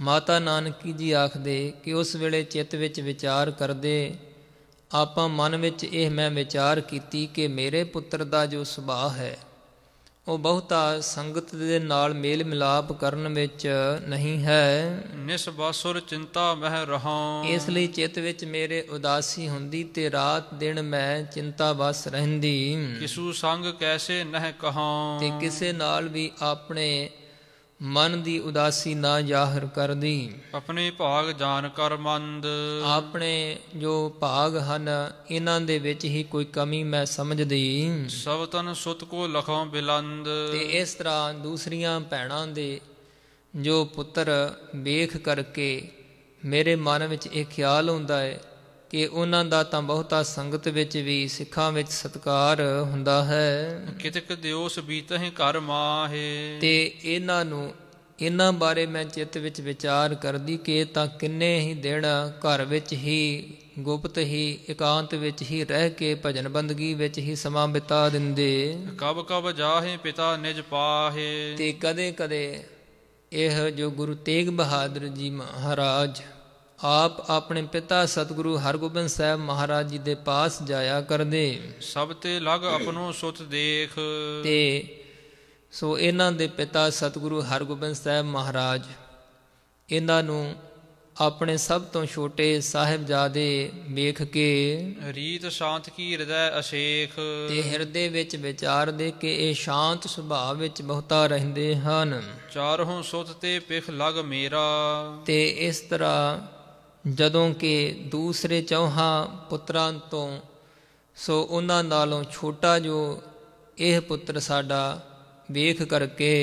ਮਾਤਾ ਨਾਨਕੀ ਜੀ ਆਖਦੇ ਕਿ ਉਸ ਵੇਲੇ ਚਿੱਤ ਵਿੱਚ ਵਿਚਾਰ ਕਰਦੇ ਆਪਾਂ ਮਨ ਵਿੱਚ ਇਹ ਮੈਂ ਵਿਚਾਰ ਕੀਤੀ ਕਿ ਮੇਰੇ ਪੁੱਤਰ ਦਾ ਜੋ ਸੁਭਾਅ ਹੈ ਉਹ ਬਹੁਤਾ ਸੰਗਤ ਦੇ ਨਾਲ ਮੇਲ ਮਿਲਾਪ ਕਰਨ ਵਿੱਚ ਨਹੀਂ ਹੈ ਨਿਸਵਾਸੁਰ ਚਿੰਤਾ ਮਹਿ ਰਹਾ ਇਸ ਲਈ ਚਿਤ ਵਿੱਚ ਮੇਰੇ ਉਦਾਸੀ ਹੁੰਦੀ ਤੇ ਰਾਤ ਦਿਨ ਮੈਂ ਚਿੰਤਾ ਵਸ ਰਹਿੰਦੀ ਕਿਸੂ ਸੰਗ ਕੈਸੇ ਨਹਿ ਕਹਾ ਤੇ ਕਿਸੇ ਨਾਲ ਵੀ ਆਪਣੇ ਮਨ ਦੀ ਉਦਾਸੀ ਨਾ ਜ਼ਾਹਰ ਕਰਦੀ ਆਪਣੇ ਭਾਗ ਜਾਣ ਕਰ ਮੰਦ ਆਪਣੇ ਜੋ ਭਾਗ ਹਨ ਇਹਨਾਂ ਦੇ ਵਿੱਚ ਹੀ ਕੋਈ ਕਮੀ ਮੈਂ ਸਮਝਦੀ ਸਭ ਤਨ ਸੁਤ ਕੋ ਲਖਾਂ ਬਿਲੰਦ ਤੇ ਇਸ ਤਰ੍ਹਾਂ ਦੂਸਰੀਆਂ ਭੈਣਾਂ ਦੇ ਜੋ ਪੁੱਤਰ ਵੇਖ ਕਰਕੇ ਮੇਰੇ ਮਨ ਵਿੱਚ ਇਹ ਖਿਆਲ ਹੁੰਦਾ ਹੈ ਕਿ ਉਹਨਾਂ ਦਾ ਤਾਂ ਬਹੁਤਾ ਸੰਗਤ ਵਿੱਚ ਵੀ ਸਿੱਖਾਂ ਵਿੱਚ ਸਤਕਾਰ ਹੁੰਦਾ ਹੈ ਕਿਤਕ ਦਿਓਸ ਬੀਤਹਿ ਕਰ ਮਾਹੇ ਤੇ ਇਹਨਾਂ ਨੂੰ ਇਹਨਾਂ ਬਾਰੇ ਮੈਂ ਚਿੱਤ ਵਿੱਚ ਵਿਚਾਰ ਕਰਦੀ ਕਿ ਤਾਂ ਕਿੰਨੇ ਹੀ ਦਿਨ ਘਰ ਵਿੱਚ ਹੀ ਗੁਪਤ ਹੀ ਇਕਾਂਤ ਵਿੱਚ ਹੀ ਰਹਿ ਕੇ ਭਜਨ ਬੰਦਗੀ ਵਿੱਚ ਹੀ ਸਮਾਂ ਬਿਤਾ ਦਿੰਦੇ ਕਬ ਕਬ ਜਾਹੇ ਪਿਤਾ ਨਿਜ ਪਾਹੇ ਤੇ ਕਦੇ ਕਦੇ ਇਹ ਜੋ ਗੁਰੂ ਤੇਗ ਬਹਾਦਰ ਜੀ ਮਹਾਰਾਜ ਆਪ ਆਪਣੇ ਪਿਤਾ ਸਤਿਗੁਰੂ ਹਰਗੋਬਿੰਦ ਸਾਹਿਬ ਮਹਾਰਾਜ ਜੀ ਦੇ ਪਾਸ ਜਾਇਆ ਕਰਦੇ ਸਭ ਤੇ ਲਗ ਆਪਣੋ ਸੁਤ ਦੇਖ ਤੇ ਸੋ ਇਹਨਾਂ ਦੇ ਪਿਤਾ ਸਤਿਗੁਰੂ ਹਰਗੋਬਿੰਦ ਸਾਹਿਬ ਮਹਾਰਾਜ ਇਹਨਾਂ ਨੂੰ ਆਪਣੇ ਸਭ ਤੋਂ ਛੋਟੇ ਸਾਹਿਬਜ਼ਾਦੇ ਵੇਖ ਕੇ ਰੀਤ ਸ਼ਾਂਤ ਕੀ ਹਿਰਦੈ ਅਸ਼ੇਖ ਤੇ ਹਿਰਦੇ ਵਿੱਚ ਵਿਚਾਰ ਦੇ ਕੇ ਇਹ ਸ਼ਾਂਤ ਸੁਭਾਅ ਵਿੱਚ ਬਹੁਤਾ ਰਹਿੰਦੇ ਹਨ ਚਾਰੋਂ ਸੁਤ ਤੇ ਪਿਖ ਲਗ ਮੇਰਾ ਤੇ ਇਸ ਤਰ੍ਹਾਂ ਜਦੋਂ ਕਿ ਦੂਸਰੇ ਚੌਹਾਂ ਪੁੱਤਰਾਂ ਤੋਂ ਸੋ ਉਹਨਾਂ ਨਾਲੋਂ ਛੋਟਾ ਜੋ ਇਹ ਪੁੱਤਰ ਸਾਡਾ ਵੇਖ ਕਰਕੇ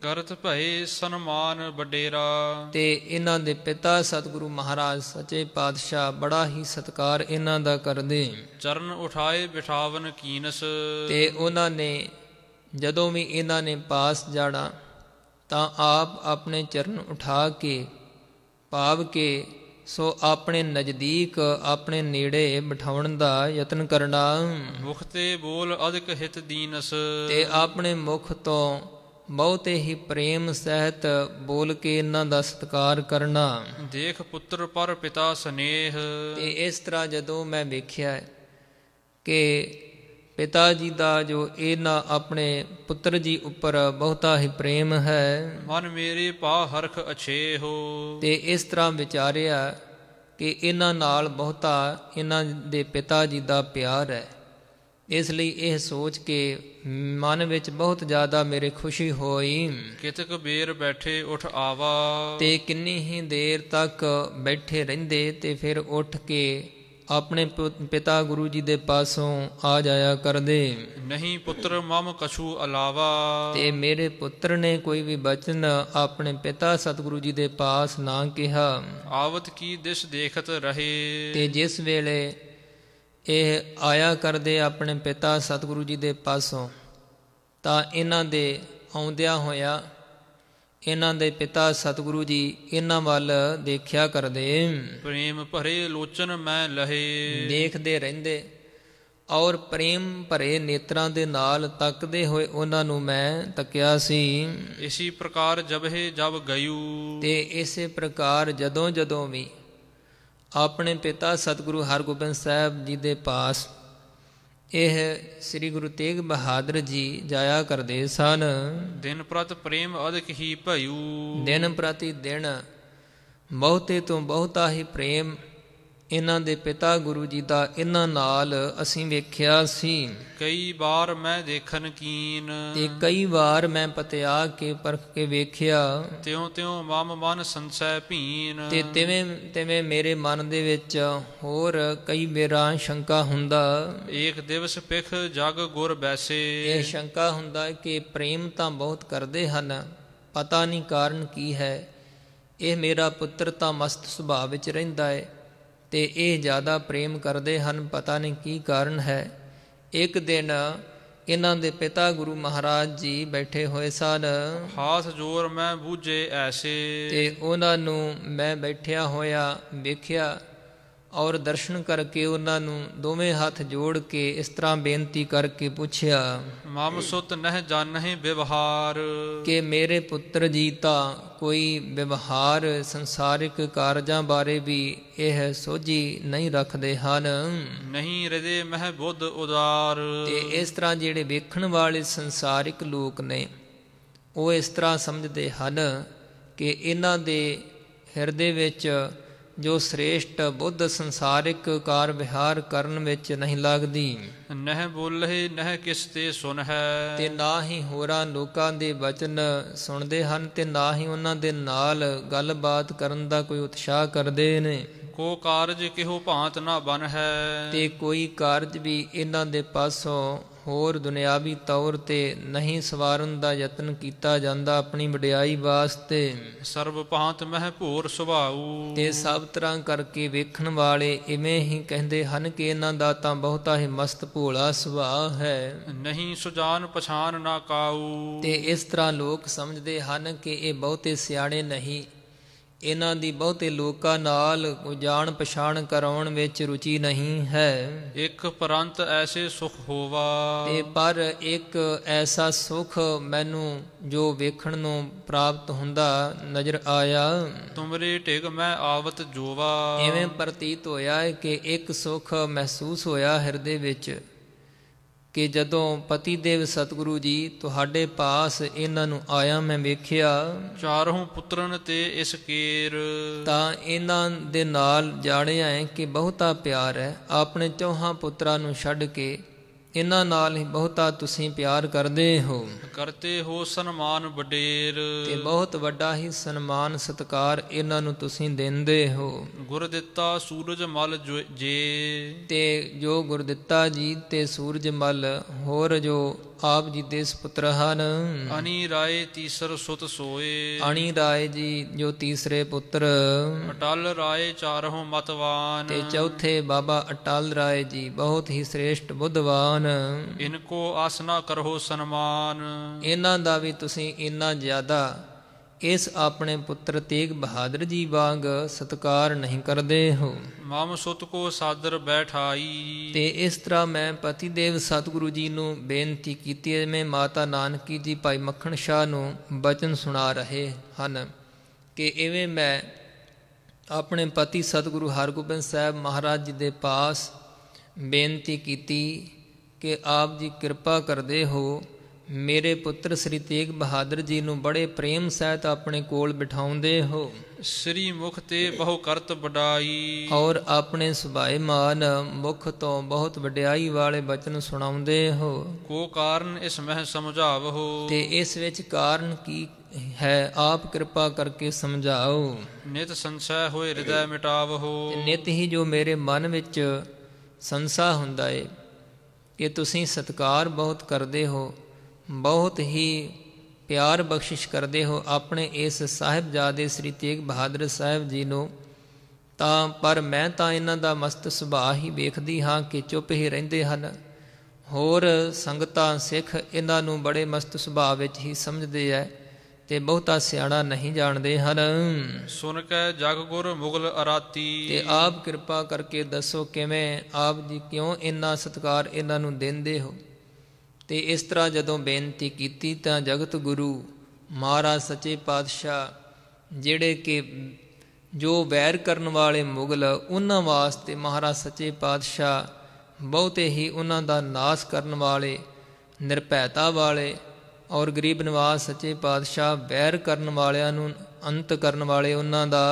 ਕਰਤ ਭਏ ਸਨਮਾਨ ਵਡੇਰਾ ਤੇ ਇਹਨਾਂ ਦੇ ਪਿਤਾ ਸਤਿਗੁਰੂ ਮਹਾਰਾਜ ਸੱਚੇ ਪਾਤਸ਼ਾਹ ਬੜਾ ਹੀ ਸਤਕਾਰ ਇਹਨਾਂ ਦਾ ਕਰਦੇ ਚਰਨ ਉਠਾਏ ਬਿਠਾਵਨ ਕੀਨਸ ਤੇ ਉਹਨਾਂ ਨੇ ਜਦੋਂ ਵੀ ਇਹਨਾਂ ਨੇ ਪਾਸ ਜਾਣਾ ਤਾਂ ਆਪ ਆਪਣੇ ਚਰਨ ਉਠਾ ਕੇ ਭਾਵ ਕੇ ਸੋ ਆਪਣੇ ਨਜ਼ਦੀਕ ਆਪਣੇ ਨੇੜੇ ਬਿਠਾਉਣ ਦਾ ਯਤਨ ਕਰਨਾ ਮੁਖ ਤੇ ਬੋਲ ਅਧਿਕ ਹਿਤ ਦੀਨਸ ਤੇ ਆਪਣੇ ਮੁਖ ਤੋਂ ਬਹੁਤੇ ਹੀ ਪ੍ਰੇਮ ਸਹਿਤ ਬੋਲ ਕੇ ਇਹਨਾਂ ਦਾ ਸਤਿਕਾਰ ਕਰਨਾ ਦੇਖ ਪੁੱਤਰ ਪਰ ਪਿਤਾ ਸਨੇਹ ਤੇ ਇਸ ਤਰ੍ਹਾਂ ਜਦੋਂ ਮੈਂ ਵੇਖਿਆ ਕਿ ਪਿਤਾ ਜੀ ਦਾ ਜੋ ਇਹਨਾਂ ਆਪਣੇ ਪੁੱਤਰ ਜੀ ਉੱਪਰ ਬਹੁਤਾ ਹੀ ਪ੍ਰੇਮ ਹੈ ਮਨ ਮੇਰੇ ਪਾ ਹਰਖ ਅਛੇ ਹੋ ਤੇ ਇਸ ਤਰ੍ਹਾਂ ਵਿਚਾਰਿਆ ਕਿ ਇਹਨਾਂ ਨਾਲ ਬਹੁਤਾ ਇਹਨਾਂ ਦੇ ਪਿਤਾ ਜੀ ਦਾ ਪਿਆਰ ਹੈ ਇਸ ਲਈ ਇਹ ਸੋਚ ਕੇ ਮਨ ਵਿੱਚ ਬਹੁਤ ਜ਼ਿਆਦਾ ਮੇਰੇ ਖੁਸ਼ੀ ਹੋਈ ਕਿਤੇ ਕਬੀਰ ਬੈਠੇ ਉਠ ਆਵਾ ਤੇ ਕਿੰਨੀ ਹੀ ਦੇਰ ਤੱਕ ਬੈਠੇ ਰਹਿੰਦੇ ਤੇ ਫਿਰ ਉੱਠ ਕੇ ਆਪਣੇ ਪਿਤਾ ਗੁਰੂ ਜੀ ਦੇ ਪਾਸੋਂ ਆ ਜਾਇਆ ਕਰਦੇ ਨਹੀਂ ਪੁੱਤਰ ਮਮ ਕਛੂ ਅਲਾਵਾ ਤੇ ਮੇਰੇ ਪੁੱਤਰ ਨੇ ਕੋਈ ਵੀ ਬਚਨ ਆਪਣੇ ਪਿਤਾ ਸਤਿਗੁਰੂ ਜੀ ਦੇ ਪਾਸ ਨਾ ਕਿਹਾ ਆਵਤ ਕੀ ਦਿਸ ਦੇਖਤ ਰਹੇ ਤੇ ਜਿਸ ਵੇਲੇ ਇਹ ਆਇਆ ਕਰਦੇ ਆਪਣੇ ਪਿਤਾ ਸਤਿਗੁਰੂ ਜੀ ਦੇ ਪਾਸੋਂ ਤਾਂ ਇਹਨਾਂ ਦੇ ਆਉਂਦਿਆਂ ਹੋਇਆ ਇਹਨਾਂ ਦੇ ਪਿਤਾ ਸਤਿਗੁਰੂ ਜੀ ਇਹਨਾਂ ਵੱਲ ਦੇਖਿਆ ਕਰਦੇ ਪ੍ਰੇਮ ਭਰੇ ਲੋਚਨ ਮੈਂ ਲਹੇ ਦੇਖਦੇ ਰਹਿੰਦੇ ਔਰ ਪ੍ਰੇਮ ਭਰੇ ਨੇਤਰਾਂ ਦੇ ਨਾਲ ਤੱਕਦੇ ਹੋਏ ਉਹਨਾਂ ਨੂੰ ਮੈਂ ਤੱਕਿਆ ਸੀ ਇਸੇ ਪ੍ਰਕਾਰ ਜਬਹੇ ਜਬ ਗਯੂ ਤੇ ਇਸੇ ਪ੍ਰਕਾਰ ਜਦੋਂ ਜਦੋਂ ਵੀ ਆਪਣੇ ਪਿਤਾ ਸਤਿਗੁਰੂ ਹਰਗੋਬਿੰਦ ਸਾਹਿਬ ਜੀ ਦੇ ਪਾਸ ਇਹ ਸ੍ਰੀ ਗੁਰੂ ਤੇਗ ਬਹਾਦਰ ਜੀ ਜਾਇਆ ਕਰਦੇ ਸਨ ਦਿਨ ਪ੍ਰਤ ਪ੍ਰੇਮ ਅਧਿਕ ਹੀ ਭਇਉ ਦਿਨ ਪ੍ਰਤੀ ਦਿਨ ਬਹੁਤੇ ਤੋਂ ਬਹੁਤਾ ਹੀ ਪ੍ਰੇਮ ਇਹਨਾਂ ਦੇ ਪਿਤਾ ਗੁਰੂ ਜੀ ਦਾ ਇਹਨਾਂ ਨਾਲ ਅਸੀਂ ਵੇਖਿਆ ਸੀ ਕਈ ਵਾਰ ਮੈਂ ਦੇਖਣ ਕੀਨ ਤੇ ਕਈ ਵਾਰ ਮੈਂ ਪਤਿਆ ਕੇ ਪਰਖ ਕੇ ਵੇਖਿਆ ਤਿਉ ਤਿਉ ਮਮ ਮਨ ਸੰਸੈ ਭੀਨ ਤੇ ਤਿਵੇਂ ਤਿਵੇਂ ਮੇਰੇ ਮਨ ਦੇ ਵਿੱਚ ਹੋਰ ਕਈ ਮੇਰਾ ਸ਼ੰਕਾ ਹੁੰਦਾ ਏਕ ਦਿਵਸ ਪਿਖ ਜਗ ਗੁਰ ਬੈਸੇ ਇਹ ਸ਼ੰਕਾ ਹੁੰਦਾ ਕਿ ਪ੍ਰੇਮ ਤਾਂ ਬਹੁਤ ਕਰਦੇ ਹਨ ਪਤਾ ਨਹੀਂ ਕਾਰਨ ਕੀ ਹੈ ਇਹ ਮੇਰਾ ਪੁੱਤਰ ਤਾਂ ਮਸਤ ਸੁਭਾਅ ਵਿੱਚ ਰਹਿੰਦਾ ਹੈ ਤੇ ਇਹ ਜ਼ਿਆਦਾ ਪ੍ਰੇਮ ਕਰਦੇ ਹਨ ਪਤਾ ਨਹੀਂ ਕੀ ਕਾਰਨ ਹੈ ਇੱਕ ਦਿਨ ਇਹਨਾਂ ਦੇ ਪਿਤਾ ਗੁਰੂ ਮਹਾਰਾਜ ਜੀ ਬੈਠੇ ਹੋਏ ਸਨ ਖਾਸ ਜੋਰ ਮੈਂ ਬੂਝੇ ਐਸੇ ਤੇ ਉਹਨਾਂ ਨੂੰ ਮੈਂ ਬੈਠਿਆ ਹੋਇਆ ਵੇਖਿਆ ਔਰ ਦਰਸ਼ਨ ਕਰਕੇ ਉਹਨਾਂ ਨੂੰ ਦੋਵੇਂ ਹੱਥ ਜੋੜ ਕੇ ਇਸ ਤਰ੍ਹਾਂ ਬੇਨਤੀ ਕਰਕੇ ਪੁੱਛਿਆ ਮਮ ਸੁਤ ਨਹਿ ਜਾਣਹਿ ਵਿਵਹਾਰ ਕਿ ਮੇਰੇ ਪੁੱਤਰ ਜੀ ਤਾਂ ਕੋਈ ਵਿਵਹਾਰ ਸੰਸਾਰਿਕ ਕਾਰਜਾਂ ਬਾਰੇ ਵੀ ਇਹ ਸੋਝੀ ਨਹੀਂ ਰੱਖਦੇ ਹਨ ਨਹੀਂ ਹਿਰਦੇ ਮਹਿ ਬੁੱਧ ਉਦਾਰ ਤੇ ਇਸ ਤਰ੍ਹਾਂ ਜਿਹੜੇ ਵੇਖਣ ਵਾਲੇ ਸੰਸਾਰਿਕ ਲੋਕ ਨੇ ਉਹ ਇਸ ਤਰ੍ਹਾਂ ਸਮਝਦੇ ਹਨ ਕਿ ਇਹਨਾਂ ਦੇ ਹਿਰਦੇ ਵਿੱਚ ਜੋ ਸ੍ਰੇਸ਼ਟ ਬੁੱਧ ਸੰਸਾਰਿਕ ਕਾਰ ਵਿਹਾਰ ਕਰਨ ਵਿੱਚ ਨਹੀਂ ਲੱਗਦੀ ਨਹਿ ਬੋਲੇ ਨਹਿ ਕਿਸ ਤੇ ਸੁਨ ਹੈ ਤੇ ਨਾ ਹੀ ਹੋਰਾਂ ਲੋਕਾਂ ਦੇ ਬਚਨ ਸੁਣਦੇ ਹਨ ਤੇ ਨਾ ਹੀ ਉਹਨਾਂ ਦੇ ਨਾਲ ਗੱਲਬਾਤ ਕਰਨ ਦਾ ਕੋਈ ਉਤਸ਼ਾਹ ਕਰਦੇ ਨੇ ਕੋ ਕਾਰਜ ਕਿਹੋ ਭਾਂਤ ਨਾ ਬਨ ਹੈ ਤੇ ਕੋਈ ਕਾਰਜ ਵੀ ਇਹਨਾਂ ਦੇ ਪਾਸੋਂ ਹੋਰ ਦੁਨਿਆਵੀ ਤੌਰ ਤੇ ਨਹੀਂ ਸਵਾਰਨ ਦਾ ਯਤਨ ਕੀਤਾ ਜਾਂਦਾ ਆਪਣੀ ਵਡਿਆਈ ਵਾਸਤੇ ਸਰਬ ਭਾਂਤ ਮਹਿ ਭੂਰ ਸੁਭਾਉ ਤੇ ਸਭ ਤਰ੍ਹਾਂ ਕਰਕੇ ਵੇਖਣ ਵਾਲੇ ਇਵੇਂ ਹੀ ਕਹਿੰਦੇ ਹਨ ਕਿ ਇਹਨਾਂ ਦਾ ਤਾਂ ਬਹੁਤਾ ਹੀ ਮਸਤ ਭੋਲਾ ਸੁਭਾਅ ਹੈ ਨਹੀਂ ਸੁਜਾਨ ਪਛਾਨ ਨਾ ਕਾਉ ਤੇ ਇਸ ਤਰ੍ਹਾਂ ਲੋਕ ਸਮਝਦੇ ਹਨ ਕਿ ਇਹ ਬਹੁਤੇ ਸਿਆਣੇ ਨਹੀਂ ਇਹਨਾਂ ਦੀ ਬਹੁਤੇ ਲੋਕਾਂ ਨਾਲ ਜਾਣ ਪਛਾਣ ਕਰਾਉਣ ਵਿੱਚ ਰੁਚੀ ਨਹੀਂ ਹੈ ਇੱਕ ਪਰੰਤ ਐਸੇ ਸੁਖ ਹੋਵਾ ਤੇ ਪਰ ਇੱਕ ਐਸਾ ਸੁਖ ਮੈਨੂੰ ਜੋ ਵੇਖਣ ਨੂੰ ਪ੍ਰਾਪਤ ਹੁੰਦਾ ਨਜ਼ਰ ਆਇਆ ਤੁਮਰੇ ਢਿਗ ਮੈਂ ਆਵਤ ਜੋਵਾ ਐਵੇਂ ਪ੍ਰਤੀਤ ਹੋਇਆ ਕਿ ਇੱਕ ਸੁਖ ਮਹਿਸੂਸ ਹੋਇਆ ਹਿਰਦੇ ਵਿੱਚ ਕਿ ਜਦੋਂ ਪਤੀ ਦੇਵ ਸਤਿਗੁਰੂ ਜੀ ਤੁਹਾਡੇ ਪਾਸ ਇਹਨਾਂ ਨੂੰ ਆਇਆ ਮੈਂ ਵੇਖਿਆ ਚਾਰੋਂ ਪੁੱਤਰਨ ਤੇ ਇਸ ਕੇਰ ਤਾਂ ਇਹਨਾਂ ਦੇ ਨਾਲ ਜਾਣਿਆ ਹੈ ਕਿ ਬਹੁਤਾ ਪਿਆਰ ਹੈ ਆਪਣੇ ਚੌਹਾਂ ਪੁੱਤਰਾਂ ਨੂੰ ਛੱਡ ਕੇ ਇਹਨਾਂ ਨਾਲ ਹੀ ਬਹੁਤਾ ਤੁਸੀਂ ਪਿਆਰ ਕਰਦੇ ਹੋ ਕਰਤੇ ਹੋ ਸਨਮਾਨ ਵਡੇਰ ਤੇ ਬਹੁਤ ਵੱਡਾ ਹੀ ਸਨਮਾਨ ਸਤਕਾਰ ਇਹਨਾਂ ਨੂੰ ਤੁਸੀਂ ਦਿੰਦੇ ਹੋ ਗੁਰ ਦਿੱਤਾ ਸੂਰਜ ਮਲ ਜੇ ਤੇ ਜੋ ਗੁਰ ਦਿੱਤਾ ਜੀ ਤੇ ਸੂਰਜ ਮਲ ਹੋਰ ਜੋ ਆਪ ਜੀ ਦੇ ਸੁਪੁੱਤਰ ਹਨ ਅਣੀ ਰਾਏ ਤੀਸਰ ਸੁਤ ਸੋਏ ਅਣੀ ਰਾਏ ਜੀ ਜੋ ਤੀਸਰੇ ਪੁੱਤਰ ਅਟਲ ਰਾਏ ਚਾਰਹੋਂ ਮਤਵਾਨ ਤੇ ਚੌਥੇ ਬਾਬਾ ਅਟਲ ਰਾਏ ਜੀ ਬਹੁਤ ਹੀ ਸ੍ਰੇਸ਼ਟ ਬੁੱਧਵਾਨ ਇਨਕੋ ਆਸਨਾ ਕਰੋ ਸਨਮਾਨ ਇਹਨਾਂ ਦਾ ਵੀ ਤੁਸੀਂ ਇੰਨਾ ਜ਼ਿਆਦਾ ਇਸ ਆਪਣੇ ਪੁੱਤਰ ਤੇਗ ਬਹਾਦਰ ਜੀ ਵਾਂਗ ਸਤਕਾਰ ਨਹੀਂ ਕਰਦੇ ਹੋ ਮਮ ਸੁਤ ਕੋ ਸਾਦਰ ਬੈਠਾਈ ਤੇ ਇਸ ਤਰ੍ਹਾਂ ਮੈਂ ਪਤੀ ਦੇਵ ਸਤਿਗੁਰੂ ਜੀ ਨੂੰ ਬੇਨਤੀ ਕੀਤੀ ਹੈ ਮੈਂ ਮਾਤਾ ਨਾਨਕੀ ਜੀ ਭਾਈ ਮੱਖਣ ਸ਼ਾਹ ਨੂੰ ਬਚਨ ਸੁਣਾ ਰਹੇ ਹਨ ਕਿ ਐਵੇਂ ਮੈਂ ਆਪਣੇ ਪਤੀ ਸਤਿਗੁਰੂ ਹਰਗੋਬਿੰਦ ਸਾਹਿਬ ਮਹਾਰਾਜ ਜੀ ਦੇ ਪਾਸ ਬੇਨਤੀ ਕੀਤੀ ਕਿ ਆਪ ਜੀ ਕਿਰਪਾ ਕਰਦੇ ਹੋ ਮੇਰੇ ਪੁੱਤਰ ਸ੍ਰੀ ਤੇਗ ਬਹਾਦਰ ਜੀ ਨੂੰ ਬੜੇ ਪ੍ਰੇਮ ਸਹਿਤ ਆਪਣੇ ਕੋਲ ਬਿਠਾਉਂਦੇ ਹੋ ਸ੍ਰੀ ਮੁਖ ਤੇ ਬਹੁ ਕਰਤ ਵਡਾਈ ਔਰ ਆਪਣੇ ਸੁਭਾਏ ਮਾਨ ਮੁਖ ਤੋਂ ਬਹੁਤ ਵਡਿਆਈ ਵਾਲੇ ਬਚਨ ਸੁਣਾਉਂਦੇ ਹੋ ਕੋ ਕਾਰਨ ਇਸ ਮਹਿ ਸਮਝਾਵੋ ਤੇ ਇਸ ਵਿੱਚ ਕਾਰਨ ਕੀ ਹੈ ਆਪ ਕਿਰਪਾ ਕਰਕੇ ਸਮਝਾਓ ਨਿਤ ਸੰਸੈ ਹੋਏ ਹਿਰਦੈ ਮਿਟਾਵਹੋ ਨਿਤ ਹੀ ਜੋ ਮੇਰੇ ਮਨ ਵਿੱਚ ਸੰਸਾ ਹੁੰਦਾ ਏ ਕਿ ਤੁਸੀਂ ਸਤਕਾਰ ਬਹੁਤ ਕਰਦੇ ਹੋ ਬਹੁਤ ਹੀ ਪਿਆਰ ਬਖਸ਼ਿਸ਼ ਕਰਦੇ ਹੋ ਆਪਣੇ ਇਸ ਸਾਹਿਬਜ਼ਾਦੇ ਸ੍ਰੀ ਤੇਗ ਬਹਾਦਰ ਸਾਹਿਬ ਜੀ ਨੂੰ ਤਾਂ ਪਰ ਮੈਂ ਤਾਂ ਇਹਨਾਂ ਦਾ ਮਸਤ ਸੁਭਾਅ ਹੀ ਵੇਖਦੀ ਹਾਂ ਕਿ ਚੁੱਪ ਹੀ ਰਹਿੰਦੇ ਹਨ ਹੋਰ ਸੰਗਤਾਂ ਸਿੱਖ ਇਹਨਾਂ ਨੂੰ ਬੜੇ ਮਸਤ ਸੁਭਾਅ ਵਿੱਚ ਹੀ ਸਮਝਦੇ ਐ ਤੇ ਬਹੁਤਾ ਸਿਆਣਾ ਨਹੀਂ ਜਾਣਦੇ ਹਨ ਸੁਣ ਕੇ ਜਗ ਗੁਰ ਮੁਗਲ ਅਰਾਤੀ ਤੇ ਆਪ ਕਿਰਪਾ ਕਰਕੇ ਦੱਸੋ ਕਿਵੇਂ ਆਪ ਜੀ ਕਿਉਂ ਇੰਨਾ ਸਤਕਾਰ ਇਹਨਾਂ ਨੂੰ ਦਿੰਦੇ ਹੋ ਤੇ ਇਸ ਤਰ੍ਹਾਂ ਜਦੋਂ ਬੇਨਤੀ ਕੀਤੀ ਤਾਂ ਜਗਤ ਗੁਰੂ ਮਹਾਰਾਜ ਸੱਚੇ ਪਾਤਸ਼ਾਹ ਜਿਹੜੇ ਕਿ ਜੋ ਵੈਰ ਕਰਨ ਵਾਲੇ ਮੁਗਲ ਉਹਨਾਂ ਵਾਸਤੇ ਮਹਾਰਾਜ ਸੱਚੇ ਪਾਤਸ਼ਾਹ ਬਹੁਤੇ ਹੀ ਉਹਨਾਂ ਦਾ ਨਾਸ ਕਰਨ ਵਾਲੇ ਨਿਰਭੈਤਾ ਵਾਲੇ ਔਰ ਗਰੀਬ ਨਿਵਾਸ ਸੱਚੇ ਪਾਤਸ਼ਾਹ ਵੈਰ ਕਰਨ ਵਾਲਿਆਂ ਨੂੰ ਅੰਤ ਕਰਨ ਵਾਲੇ ਉਹਨਾਂ ਦਾ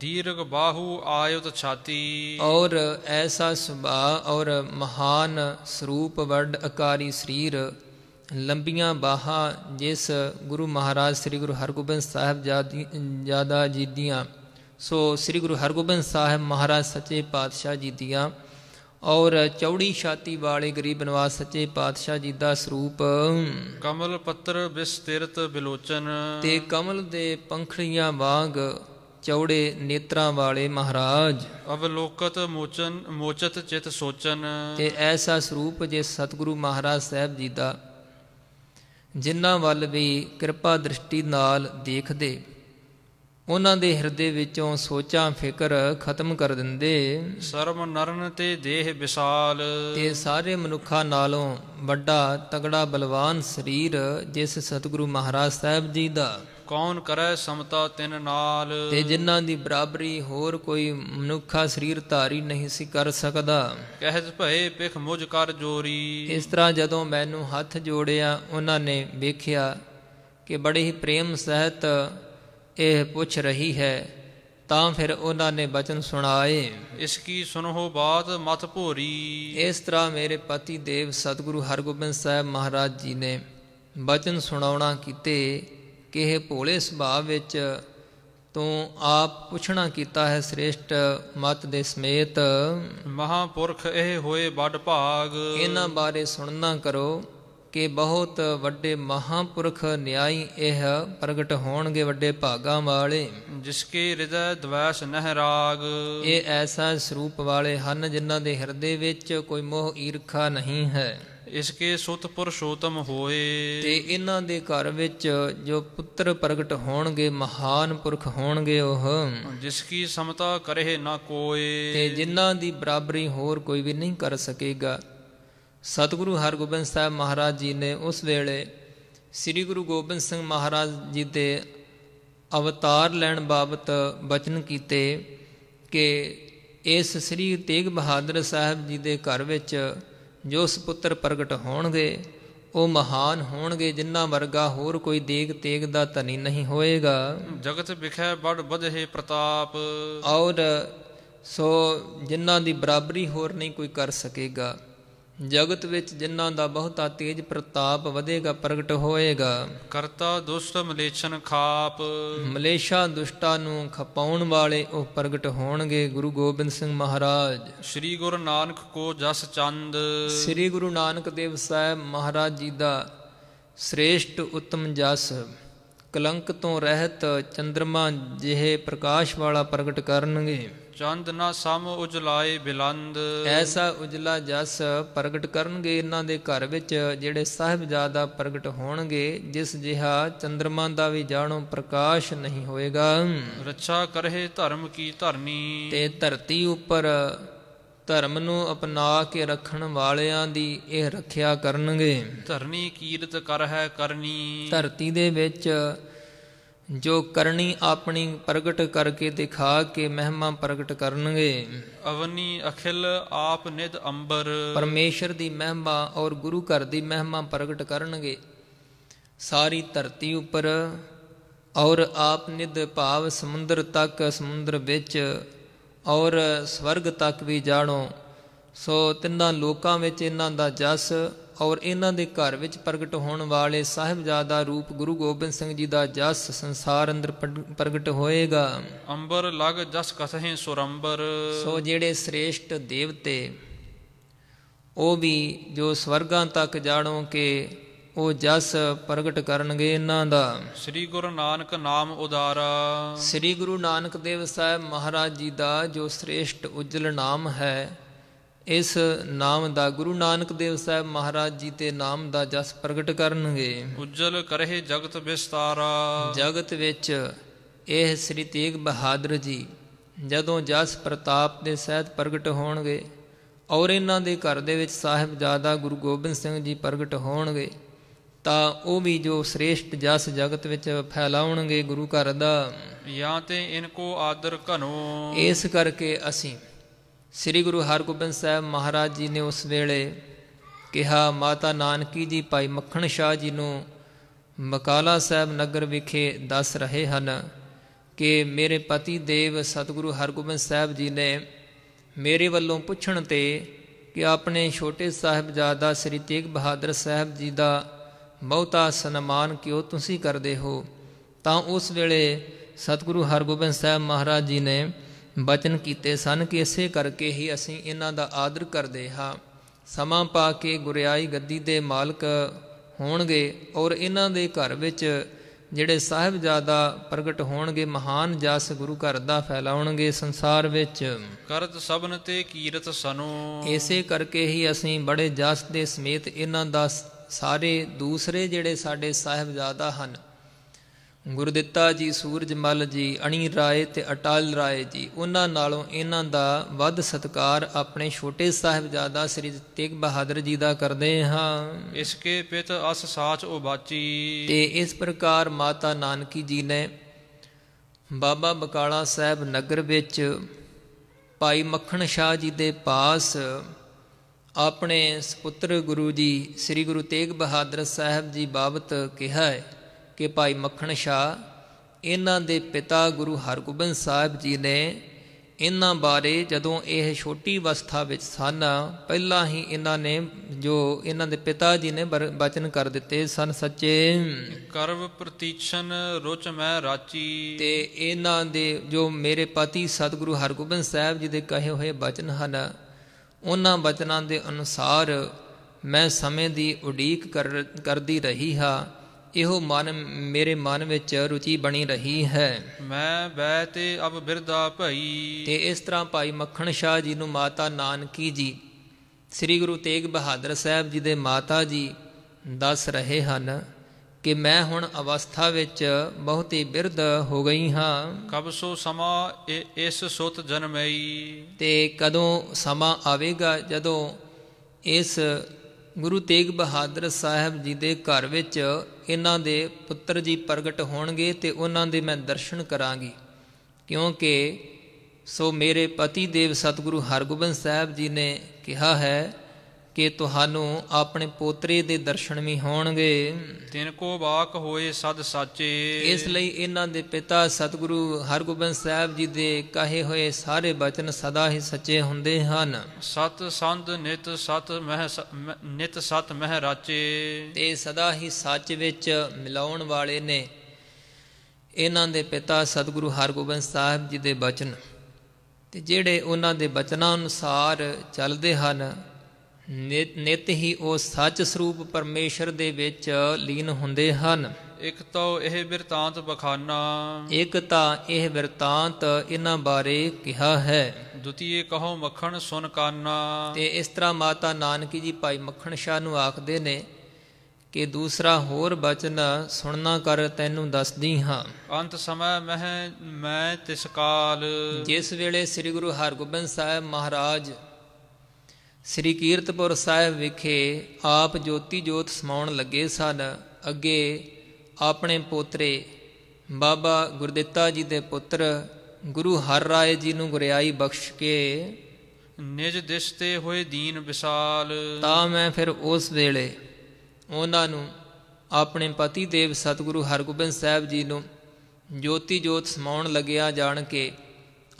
ਦੀਰਘ बाहु आयुत ਛਾਤੀ ਔਰ ਐਸਾ ਸੁਭਾਅ ਔਰ ਮਹਾਨ ਸਰੂਪ ਵੱਡ ਅਕਾਰੀ ਸਰੀਰ ਲੰਬੀਆਂ ਬਾਹਾਂ ਜਿਸ ਗੁਰੂ ਮਹਾਰਾਜ ਸ੍ਰੀ ਗੁਰੂ ਹਰਗੋਬਿੰਦ ਸਾਹਿਬ ਜਿਆਦਾ ਜੀਦੀਆਂ ਸੋ ਸ੍ਰੀ ਗੁਰੂ ਹਰਗੋਬਿੰਦ ਸਾਹਿਬ ਮਹਾਰਾਜ ਸੱਚੇ ਪਾਤਸ਼ਾਹ ਜੀ ਦੀਆਂ ਔਰ ਚੌੜੀ ਛਾਤੀ ਵਾਲੇ ਗਰੀਬ ਨਿਵਾਸ ਸੱਚੇ ਪਾਤਸ਼ਾਹ ਜੀ ਦਾ ਸਰੂਪ ਕਮਲ ਪੱਤਰ ਵਿਸਤਿਰਤ ਬਿਲੋਚਨ ਤੇ ਕਮਲ ਦੇ ਪੰਖੜੀਆਂ ਵਾਂਗ ਚੌੜੇ ਨੇਤਰਾਂ ਵਾਲੇ ਮਹਾਰਾਜ ਅਵਲੋਕਤ ਮੋਚਨ ਮੋਚਤ ਚਿਤ ਸੋਚਨ ਤੇ ਐਸਾ ਸਰੂਪ ਜੇ ਸਤਿਗੁਰੂ ਮਹਾਰਾਜ ਸਾਹਿਬ ਜੀ ਦਾ ਜਿਨ੍ਹਾਂ ਵੱਲ ਵੀ ਕਿਰਪਾ ਦ੍ਰਿਸ਼ਟੀ ਨਾਲ ਦੇਖਦੇ ਉਹਨਾਂ ਦੇ ਹਿਰਦੇ ਵਿੱਚੋਂ ਸੋਚਾਂ ਫਿਕਰ ਖਤਮ ਕਰ ਦਿੰਦੇ ਸਰਮ ਨਰਨ ਤੇ ਦੇਹ ਵਿਸਾਲ ਤੇ ਸਾਰੇ ਮਨੁੱਖਾਂ ਨਾਲੋਂ ਵੱਡਾ ਤਗੜਾ ਬਲਵਾਨ ਸਰੀਰ ਜਿਸ ਸਤਿਗੁਰੂ ਮਹਾਰਾਜ ਸਾਹਿਬ ਜੀ ਦਾ ਕੌਣ ਕਰੈ ਸਮਤਾ ਤਿਨ ਨਾਲ ਤੇ ਜਿਨ੍ਹਾਂ ਦੀ ਬਰਾਬਰੀ ਹੋਰ ਕੋਈ ਮਨੁੱਖਾ ਸਰੀਰ ਧਾਰੀ ਨਹੀਂ ਸੀ ਕਰ ਸਕਦਾ ਕਹਿਜ ਭਏ ਪਿਖ ਮੁਝ ਕਰ ਜੋਰੀ ਇਸ ਤਰ੍ਹਾਂ ਜਦੋਂ ਮੈਨੂੰ ਹੱਥ ਜੋੜਿਆ ਉਹਨਾਂ ਨੇ ਵੇਖਿਆ ਕਿ ਬੜੇ ਹੀ ਪ੍ਰੇਮ ਸਹਿਤ ਇਹ ਪੁੱਛ ਰਹੀ ਹੈ ਤਾਂ ਫਿਰ ਉਹਨਾਂ ਨੇ ਬਚਨ ਸੁਣਾਏ ਇਸ ਕੀ ਸੁਨੋ ਬਾਤ ਮਤ ਭੋਰੀ ਇਸ ਤਰ੍ਹਾਂ ਮੇਰੇ ਪਤੀ ਦੇਵ ਸਤਿਗੁਰੂ ਹਰਗੋਬਿੰਦ ਸਾਹਿਬ ਮਹਾਰਾਜ ਜੀ ਨੇ ਬਚਨ ਸੁਣਾਉਣਾ ਕੀਤੇ ਕਿ ਇਹ ਭੋਲੇ ਸੁਭਾਅ ਵਿੱਚ ਤੂੰ ਆਪ ਪੁੱਛਣਾ ਕੀਤਾ ਹੈ ਸ੍ਰੇਸ਼ਟ ਮਤ ਦੇ ਸਮੇਤ ਮਹਾਪੁਰਖ ਇਹ ਹੋਏ ਵੱਡ ਭਾਗ ਇਹਨਾਂ ਬਾਰੇ ਸੁਣਨਾ ਕਰੋ ਕਿ ਬਹੁਤ ਵੱਡੇ ਮਹਾਪੁਰਖ ਨਿਆਈ ਇਹ ਪ੍ਰਗਟ ਹੋਣਗੇ ਵੱਡੇ ਭਾਗਾ ਵਾਲੇ ਜਿਸ ਕੇ ਹਿਰਦੈ ਦਵੈਸ਼ ਨਹਿ ਰਾਗ ਇਹ ਐਸਾ ਸਰੂਪ ਵਾਲੇ ਹਨ ਜਿਨ੍ਹਾਂ ਦੇ ਹਿਰਦੇ ਵਿੱਚ ਕੋਈ ਮੋਹ ਈਰਖਾ ਨਹੀਂ ਹੈ ਇਸ ਕੇ ਸੁਤ ਪੁਰਸ਼ੋਤਮ ਹੋਏ ਤੇ ਇਹਨਾਂ ਦੇ ਘਰ ਵਿੱਚ ਜੋ ਪੁੱਤਰ ਪ੍ਰਗਟ ਹੋਣਗੇ ਮਹਾਨ ਪੁਰਖ ਹੋਣਗੇ ਉਹ ਜਿਸ ਕੀ ਸਮਤਾ ਕਰੇ ਨਾ ਕੋਏ ਤੇ ਜਿਨ੍ਹਾਂ ਦੀ ਬਰਾਬਰੀ ਹੋਰ ਕੋਈ ਵੀ ਨਹੀਂ ਕਰ ਸਕੇਗਾ ਸਤਿਗੁਰੂ ਹਰਗੋਬਿੰਦ ਸਾਹਿਬ ਮਹਾਰਾਜ ਜੀ ਨੇ ਉਸ ਵੇਲੇ ਸ੍ਰੀ ਗੁਰੂ ਗੋਬਿੰਦ ਸਿੰਘ ਮਹਾਰਾਜ ਜੀ ਦੇ ਅਵਤਾਰ ਲੈਣ ਬਾਬਤ ਬਚਨ ਕੀਤੇ ਕਿ ਇਸ ਸ੍ਰੀ ਤੇਗ ਬਹਾਦਰ ਸਾਹਿਬ ਜੀ ਦੇ ਘਰ ਵਿੱਚ ਜੋ ਸੁਪੁੱਤਰ ਪ੍ਰਗਟ ਹੋਣਗੇ ਉਹ ਮਹਾਨ ਹੋਣਗੇ ਜਿੰਨਾ ਵਰਗਾ ਹੋਰ ਕੋਈ ਦੇਗ ਤੇਗ ਦਾ ਧਨੀ ਨਹੀਂ ਹੋਏਗਾ ਜਗਤ ਵਿਖੇ ਬੜ ਬਧੇ ਪ੍ਰਤਾਪ ਔਰ ਸੋ ਜਿਨ੍ਹਾਂ ਦੀ ਬਰਾਬਰੀ ਹੋਰ ਨਹੀਂ ਕੋਈ ਕਰ ਸਕੇਗਾ ਜਗਤ ਵਿੱਚ ਜਿਨ੍ਹਾਂ ਦਾ ਬਹੁਤਾ ਤੇਜ ਪ੍ਰਤਾਪ ਵਧੇਗਾ ਪ੍ਰਗਟ ਹੋਏਗਾ ਕਰਤਾ ਦੁਸ਼ਟ ਮਲੇਛਨ ਖਾਪ ਮਲੇਸ਼ਾ ਦੁਸ਼ਟਾਂ ਨੂੰ ਖਪਾਉਣ ਵਾਲੇ ਉਹ ਪ੍ਰਗਟ ਹੋਣਗੇ ਗੁਰੂ ਗੋਬਿੰਦ ਸਿੰਘ ਮਹਾਰਾਜ ਸ੍ਰੀ ਗੁਰੂ ਨਾਨਕ ਕੋ ਜਸ ਚੰਦ ਸ੍ਰੀ ਗੁਰੂ ਨਾਨਕ ਦੇਵ ਸਾਹਿਬ ਮਹਾਰਾਜ ਜੀ ਦਾ ਸ੍ਰੇਸ਼ਟ ਉੱਤਮ ਜਸ ਕਲੰਕ ਤੋਂ ਰਹਿਤ ਚੰ드ਰਮਾ ਜਿਹੇ ਪ੍ਰਕਾਸ਼ ਵਾਲਾ ਪ੍ਰਗਟ ਕਰਨਗੇ ਚੰਦ ਨਾ ਸਮ ਉਜਲਾਏ ਬਿਲੰਦ ਐਸਾ ਉਜਲਾ ਜਸ ਪ੍ਰਗਟ ਕਰਨਗੇ ਇਹਨਾਂ ਦੇ ਘਰ ਵਿੱਚ ਜਿਹੜੇ ਸਾਹਿਬਜ਼ਾਦਾ ਪ੍ਰਗਟ ਹੋਣਗੇ ਜਿਸ ਜਿਹਾ ਚੰ드ਰਮਾ ਦਾ ਵੀ ਜਾਣੋ ਪ੍ਰਕਾਸ਼ ਨਹੀਂ ਹੋਏਗਾ ਰੱਛਾ ਕਰਹਿ ਧਰਮ ਕੀ ਧਰਨੀ ਤੇ ਧਰਤੀ ਉੱਪਰ ਧਰਮ ਨੂੰ ਅਪਣਾ ਕੇ ਰੱਖਣ ਵਾਲਿਆਂ ਦੀ ਇਹ ਰੱਖਿਆ ਕਰਨਗੇ ਧਰਨੀ ਕੀਰਤ ਕਰ ਹੈ ਕਰਨੀ ਧਰਤੀ ਦੇ ਵਿੱਚ ਜੋ ਕਰਨੀ ਆਪਣੀ ਪ੍ਰਗਟ ਕਰਕੇ ਦਿਖਾ ਕੇ ਮਹਿਮਾ ਪ੍ਰਗਟ ਕਰਨਗੇ ਅਵਨੀ ਅਖਿਲ ਆਪ ਨਿਦ ਅੰਬਰ ਪਰਮੇਸ਼ਰ ਦੀ ਮਹਿਮਾ ਔਰ ਗੁਰੂ ਘਰ ਦੀ ਮਹਿਮਾ ਪ੍ਰਗਟ ਕਰਨਗੇ ਸਾਰੀ ਧਰਤੀ ਉੱਪਰ ਔਰ ਆਪ ਨਿਧ ਭਾਵ ਸਮੁੰਦਰ ਤੱਕ ਸਮੁੰਦਰ ਵਿੱਚ ਔਰ ਸਵਰਗ ਤੱਕ ਵੀ ਜਾਣੋ ਸੋ ਤਿੰਨਾਂ ਲੋਕਾਂ ਵਿੱਚ ਇਹਨਾਂ ਦਾ ਜਸ ਔਰ ਇਹਨਾਂ ਦੇ ਘਰ ਵਿੱਚ ਪ੍ਰਗਟ ਹੋਣ ਵਾਲੇ ਸਾਹਿਬਜ਼ਾਦਾ ਰੂਪ ਗੁਰੂ ਗੋਬਿੰਦ ਸਿੰਘ ਜੀ ਦਾ ਜਸ ਸੰਸਾਰ ਅੰਦਰ ਪ੍ਰਗਟ ਹੋਏਗਾ ਅੰਬਰ ਲਗ ਜਸ ਕਸਹਿ ਸੁਰੰਬਰ ਸੋ ਜਿਹੜੇ ਸ੍ਰੇਸ਼ਟ ਦੇਵਤੇ ਉਹ ਵੀ ਜੋ ਸਵਰਗਾਂ ਤੱਕ ਜਾਣੋ ਕਿ ਉਹ ਜਸ ਪ੍ਰਗਟ ਕਰਨਗੇ ਇਹਨਾਂ ਦਾ ਸ੍ਰੀ ਗੁਰੂ ਨਾਨਕ ਨਾਮ ਉਦਾਰਾ ਸ੍ਰੀ ਗੁਰੂ ਨਾਨਕ ਦੇਵ ਸਾਹਿਬ ਮਹਾਰਾਜ ਜੀ ਦਾ ਜੋ ਸ੍ਰੇਸ਼ਟ ਉਜਲ ਨਾਮ ਹੈ ਇਸ ਨਾਮ ਦਾ ਗੁਰੂ ਨਾਨਕ ਦੇਵ ਸਾਹਿਬ ਮਹਾਰਾਜ ਜੀ ਤੇ ਨਾਮ ਦਾ ਜਸ ਪ੍ਰਗਟ ਕਰਨਗੇ ਉਜਲ ਕਰਹਿ ਜਗਤ ਵਿਸਤਾਰਾ ਜਗਤ ਵਿੱਚ ਇਹ ਸ੍ਰੀ ਤੇਗ ਬਹਾਦਰ ਜੀ ਜਦੋਂ ਜਸ ਪ੍ਰਤਾਪ ਦੇ ਸਹਿਤ ਪ੍ਰਗਟ ਹੋਣਗੇ ਔਰ ਇਹਨਾਂ ਦੇ ਘਰ ਦੇ ਵਿੱਚ ਸਾਹਿਬ ਜਾਦਾ ਗੁਰੂ ਗੋਬਿੰਦ ਸਿੰਘ ਜੀ ਪ੍ਰਗਟ ਹੋਣਗੇ ਤਾਂ ਉਹ ਵੀ ਜੋ ਸ੍ਰੇਸ਼ਟ ਜਸ ਜਗਤ ਵਿੱਚ ਫੈਲਾਉਣਗੇ ਗੁਰੂ ਘਰ ਦਾ ਜਾਂ ਤੇ ਇਨਕੋ ਆਦਰ ਘਨੋ ਇਸ ਕਰਕੇ ਅਸੀਂ ਸ੍ਰੀ ਗੁਰੂ ਹਰਗੋਬਿੰਦ ਸਾਹਿਬ ਮਹਾਰਾਜ ਜੀ ਨੇ ਉਸ ਵੇਲੇ ਕਿਹਾ ਮਾਤਾ ਨਾਨਕੀ ਜੀ ਭਾਈ ਮੱਖਣ ਸ਼ਾਹ ਜੀ ਨੂੰ ਮਕਾਲਾ ਸਾਹਿਬ ਨਗਰ ਵਿਖੇ ਦੱਸ ਰਹੇ ਹਨ ਕਿ ਮੇਰੇ ਪਤੀ ਦੇਵ ਸਤਿਗੁਰੂ ਹਰਗੋਬਿੰਦ ਸਾਹਿਬ ਜੀ ਨੇ ਮੇਰੇ ਵੱਲੋਂ ਪੁੱਛਣ ਤੇ ਕਿ ਆਪਣੇ ਛੋਟੇ ਸਾਹਿਬਜ਼ਾਦਾ ਸ੍ਰੀ ਤੇਗ ਬਹਾਦਰ ਸਾਹਿਬ ਜੀ ਦਾ ਬਹੁਤਾ ਸਨਮਾਨ ਕਿਉ ਤੁਸੀਂ ਕਰਦੇ ਹੋ ਤਾਂ ਉਸ ਵੇਲੇ ਸਤਿਗੁਰੂ ਹਰਗੋਬਿੰਦ ਸਾਹਿਬ ਮਹਾਰਾਜ ਜੀ ਨੇ ਬਚਨ ਕੀਤੇ ਸਨ ਕਿ ਇਸੇ ਕਰਕੇ ਹੀ ਅਸੀਂ ਇਹਨਾਂ ਦਾ ਆਦਰ ਕਰਦੇ ਹਾਂ ਸਮਾਂ ਪਾ ਕੇ ਗੁਰਿਆਈ ਗੱਦੀ ਦੇ ਮਾਲਕ ਹੋਣਗੇ ਔਰ ਇਹਨਾਂ ਦੇ ਘਰ ਵਿੱਚ ਜਿਹੜੇ ਸਾਹਿਬਜ਼ਾਦਾ ਪ੍ਰਗਟ ਹੋਣਗੇ ਮਹਾਨ ਜਸ ਗੁਰੂ ਘਰ ਦਾ ਫੈਲਾਉਣਗੇ ਸੰਸਾਰ ਵਿੱਚ ਕਰਤ ਸਭਨ ਤੇ ਕੀਰਤ ਸਨੋ ਇਸੇ ਕਰਕੇ ਹੀ ਅਸੀਂ ਬੜੇ ਜਸ ਦੇ ਸਮੇਤ ਇਹਨਾਂ ਦਾ ਸਾਰੇ ਦੂਸਰੇ ਜਿਹੜੇ ਸਾਡੇ ਸਾਹਿਬਜ਼ਾਦਾ ਹਨ ਗੁਰਦਿੱਤਾ ਜੀ ਸੂਰਜਮਲ ਜੀ ਅਣੀ ਰਾਏ ਤੇ ਅਟਲ ਰਾਏ ਜੀ ਉਹਨਾਂ ਨਾਲੋਂ ਇਹਨਾਂ ਦਾ ਵੱਧ ਸਤਕਾਰ ਆਪਣੇ ਛੋਟੇ ਸਾਹਿਬਜ਼ਾਦਾ ਸ੍ਰੀ ਤੇਗ ਬਹਾਦਰ ਜੀ ਦਾ ਕਰਦੇ ਹਾਂ ਇਸਕੇ ਪਿਤ ਅਸ ਸਾਚ ਉਹ ਬਾਚੀ ਤੇ ਇਸ ਪ੍ਰਕਾਰ ਮਾਤਾ ਨਾਨਕੀ ਜੀ ਨੇ ਬਾਬਾ ਬਕਾਲਾ ਸਾਹਿਬ ਨਗਰ ਵਿੱਚ ਭਾਈ ਮੱਖਣ ਸ਼ਾਹ ਜੀ ਦੇ ਪਾਸ ਆਪਣੇ ਸੁਪੁੱਤਰ ਗੁਰੂ ਜੀ ਸ੍ਰੀ ਗੁਰੂ ਤੇਗ ਬਹਾਦਰ ਸਾਹਿਬ ਜੀ ਬਾਬਤ ਕਿਹਾ ਹੈ ਕਿ ਭਾਈ ਮੱਖਣ ਸ਼ਾ ਇਹਨਾਂ ਦੇ ਪਿਤਾ ਗੁਰੂ ਹਰਗੋਬਿੰਦ ਸਾਹਿਬ ਜੀ ਨੇ ਇਹਨਾਂ ਬਾਰੇ ਜਦੋਂ ਇਹ ਛੋਟੀ ਅਵਸਥਾ ਵਿੱਚ ਸਨ ਪਹਿਲਾਂ ਹੀ ਇਹਨਾਂ ਨੇ ਜੋ ਇਹਨਾਂ ਦੇ ਪਿਤਾ ਜੀ ਨੇ ਬਚਨ ਕਰ ਦਿੱਤੇ ਸਨ ਸੱਚੇ ਕਰਵ ਪ੍ਰਤੀਛਨ ਰੁਚ ਮੈਂ ਰਾਚੀ ਤੇ ਇਹਨਾਂ ਦੇ ਜੋ ਮੇਰੇ ਪਤੀ ਸਤਿਗੁਰੂ ਹਰਗੋਬਿੰਦ ਸਾਹਿਬ ਜੀ ਦੇ ਕਹੇ ਹੋਏ ਬਚਨ ਹਨ ਉਹਨਾਂ ਬਚਨਾਂ ਦੇ ਅਨੁਸਾਰ ਮੈਂ ਸਮੇਂ ਦੀ ਉਡੀਕ ਕਰਦੀ ਰਹੀ ਹਾਂ ਇਹੋ ਮਨ ਮੇਰੇ ਮਨ ਵਿੱਚ ਰੁਚੀ ਬਣੀ ਰਹੀ ਹੈ ਮੈਂ ਬੈ ਤੇ ਅਬ ਬਿਰਦਾ ਭਈ ਤੇ ਇਸ ਤਰ੍ਹਾਂ ਭਾਈ ਮੱਖਣ ਸ਼ਾਹ ਜੀ ਨੂੰ ਮਾਤਾ ਨਾਨਕੀ ਜੀ ਸ੍ਰੀ ਗੁਰੂ ਤੇਗ ਬਹਾਦਰ ਸਾਹਿਬ ਜੀ ਦੇ ਮਾਤਾ ਜੀ ਦੱਸ ਰਹੇ ਹਨ ਕਿ ਮੈਂ ਹੁਣ ਅਵਸਥਾ ਵਿੱਚ ਬਹੁਤ ਹੀ ਬਿਰਧ ਹੋ ਗਈ ਹਾਂ ਕਬ ਸੋ ਸਮਾ ਇਸ ਸੁਤ ਜਨਮਈ ਤੇ ਕਦੋਂ ਸਮਾ ਆਵੇਗਾ ਜਦੋਂ ਇਸ ਗੁਰੂ ਤੇਗ ਬਹਾਦਰ ਸਾਹਿਬ ਜੀ ਦੇ ਘਰ ਵਿੱਚ ਇਹਨਾਂ ਦੇ ਪੁੱਤਰ ਜੀ ਪ੍ਰਗਟ ਹੋਣਗੇ ਤੇ ਉਹਨਾਂ ਦੇ ਮੈਂ ਦਰਸ਼ਨ ਕਰਾਂਗੀ ਕਿਉਂਕਿ ਸੋ ਮੇਰੇ ਪਤੀ ਦੇਵ ਸਤਿਗੁਰੂ ਹਰਗੋਬਿੰਦ ਸਾਹਿਬ ਜੀ ਨੇ ਕਿਹਾ ਹੈ ਕਿ ਤੁਹਾਨੂੰ ਆਪਣੇ ਪੋਤਰੇ ਦੇ ਦਰਸ਼ਨ ਵੀ ਹੋਣਗੇ ਤਿਨ ਕੋ ਬਾਕ ਹੋਏ ਸਦ ਸਾਚੇ ਇਸ ਲਈ ਇਹਨਾਂ ਦੇ ਪਿਤਾ ਸਤਿਗੁਰੂ ਹਰਗੋਬਿੰਦ ਸਾਹਿਬ ਜੀ ਦੇ ਕਹੇ ਹੋਏ ਸਾਰੇ ਬਚਨ ਸਦਾ ਹੀ ਸੱਚੇ ਹੁੰਦੇ ਹਨ ਸਤ ਸੰਤ ਨਿਤ ਸਤ ਮਹ ਨਿਤ ਸਤ ਮਹ ਰਾਚੇ ਤੇ ਸਦਾ ਹੀ ਸੱਚ ਵਿੱਚ ਮਿਲਾਉਣ ਵਾਲੇ ਨੇ ਇਹਨਾਂ ਦੇ ਪਿਤਾ ਸਤਿਗੁਰੂ ਹਰਗੋਬਿੰਦ ਸਾਹਿਬ ਜੀ ਦੇ ਬਚਨ ਤੇ ਜਿਹੜੇ ਉਹਨਾਂ ਦੇ ਬਚਨਾਂ ਅਨੁਸਾਰ ਚੱਲਦੇ ਹਨ ਨਿਤ ਹੀ ਉਹ ਸੱਚ ਸਰੂਪ ਪਰਮੇਸ਼ਰ ਦੇ ਵਿੱਚ ਲੀਨ ਹੁੰਦੇ ਹਨ ਇਕ ਤਾਂ ਇਹ ਬਿਰਤਾਂਤ ਬਖਾਨਾ ਇਕ ਤਾਂ ਇਹ ਬਿਰਤਾਂਤ ਇਹਨਾਂ ਬਾਰੇ ਕਿਹਾ ਹੈ ਦੁਤੀਏ ਕਹੋ ਮੱਖਣ ਸੁਨ ਕਾਨਾ ਤੇ ਇਸ ਤਰ੍ਹਾਂ ਮਾਤਾ ਨਾਨਕੀ ਜੀ ਭਾਈ ਮੱਖਣ ਸ਼ਾਹ ਨੂੰ ਆਖਦੇ ਨੇ ਕਿ ਦੂਸਰਾ ਹੋਰ ਬਚਨ ਸੁਣਨਾ ਕਰ ਤੈਨੂੰ ਦੱਸਦੀ ਹਾਂ ਅੰਤ ਸਮੇ ਮਹਿ ਮੈਂ ਤਿਸ ਕਾਲ ਜਿਸ ਵੇਲੇ ਸ੍ਰੀ ਗੁਰੂ ਹਰਗੋਬਿੰਦ ਸਾਹਿਬ ਮਹਾਰਾਜ ਸ੍ਰੀ ਕੀਰਤਪੁਰ ਸਾਹਿਬ ਵਿਖੇ ਆਪ ਜੋਤੀ ਜੋਤ ਸਮਾਉਣ ਲੱਗੇ ਸਨ ਅੱਗੇ ਆਪਣੇ ਪੋਤਰੇ ਬਾਬਾ ਗੁਰਦਿੱਤਾ ਜੀ ਦੇ ਪੁੱਤਰ ਗੁਰੂ ਹਰ ਜੀ ਨੂੰ ਗੁਰਿਆਈ ਬਖਸ਼ ਕੇ ਨਿਜ ਦਿਸਤੇ ਹੋਏ ਦੀਨ ਵਿਸਾਲ ਤਾਂ ਮੈਂ ਫਿਰ ਉਸ ਵੇਲੇ ਉਹਨਾਂ ਨੂੰ ਆਪਣੇ ਪਤੀ ਦੇਵ ਸਤਿਗੁਰੂ ਹਰਗੋਬਿੰਦ ਸਾਹਿਬ ਜੀ ਨੂੰ ਜੋਤੀ ਜੋਤ ਸਮਾਉਣ ਲੱਗਿਆ ਜਾਣ ਕੇ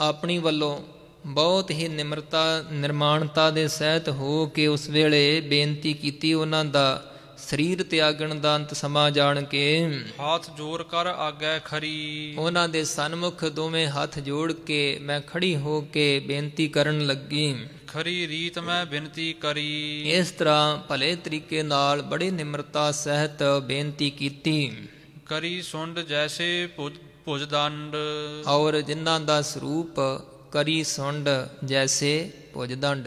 ਆਪਣੀ ਵੱਲੋਂ ਬਹੁਤ ਹੀ ਨਿਮਰਤਾ ਨਿਰਮਾਣਤਾ ਦੇ ਸਹਿਤ ਹੋ ਕੇ ਉਸ ਵੇਲੇ ਬੇਨਤੀ ਕੀਤੀ ਉਹਨਾਂ ਦਾ ਸਰੀਰ ਤਿਆਗਣ ਦਾ ਅੰਤ ਸਮਾ ਜਾਣ ਕੇ ਹੱਥ ਜੋੜ ਕਰ ਆਗੈ ਖਰੀ ਉਹਨਾਂ ਦੇ ਸਨਮੁਖ ਦੋਵੇਂ ਹੱਥ ਜੋੜ ਕੇ ਮੈਂ ਖੜੀ ਹੋ ਕੇ ਬੇਨਤੀ ਕਰਨ ਲੱਗੀ ਖਰੀ ਰੀਤ ਮੈਂ ਬੇਨਤੀ ਕਰੀ ਇਸ ਤਰ੍ਹਾਂ ਭਲੇ ਤਰੀਕੇ ਨਾਲ ਬੜੀ ਨਿਮਰਤਾ ਸਹਿਤ ਬੇਨਤੀ ਕੀਤੀ ਕਰੀ ਸੁੰਡ ਜੈਸੇ ਦੰਡ ਔਰ ਜਿਨ੍ਹਾਂ ਦਾ ਸਰੂਪ ਕਰੀ ਸੁੰਡ ਜੈਸੇ ਦੰਡ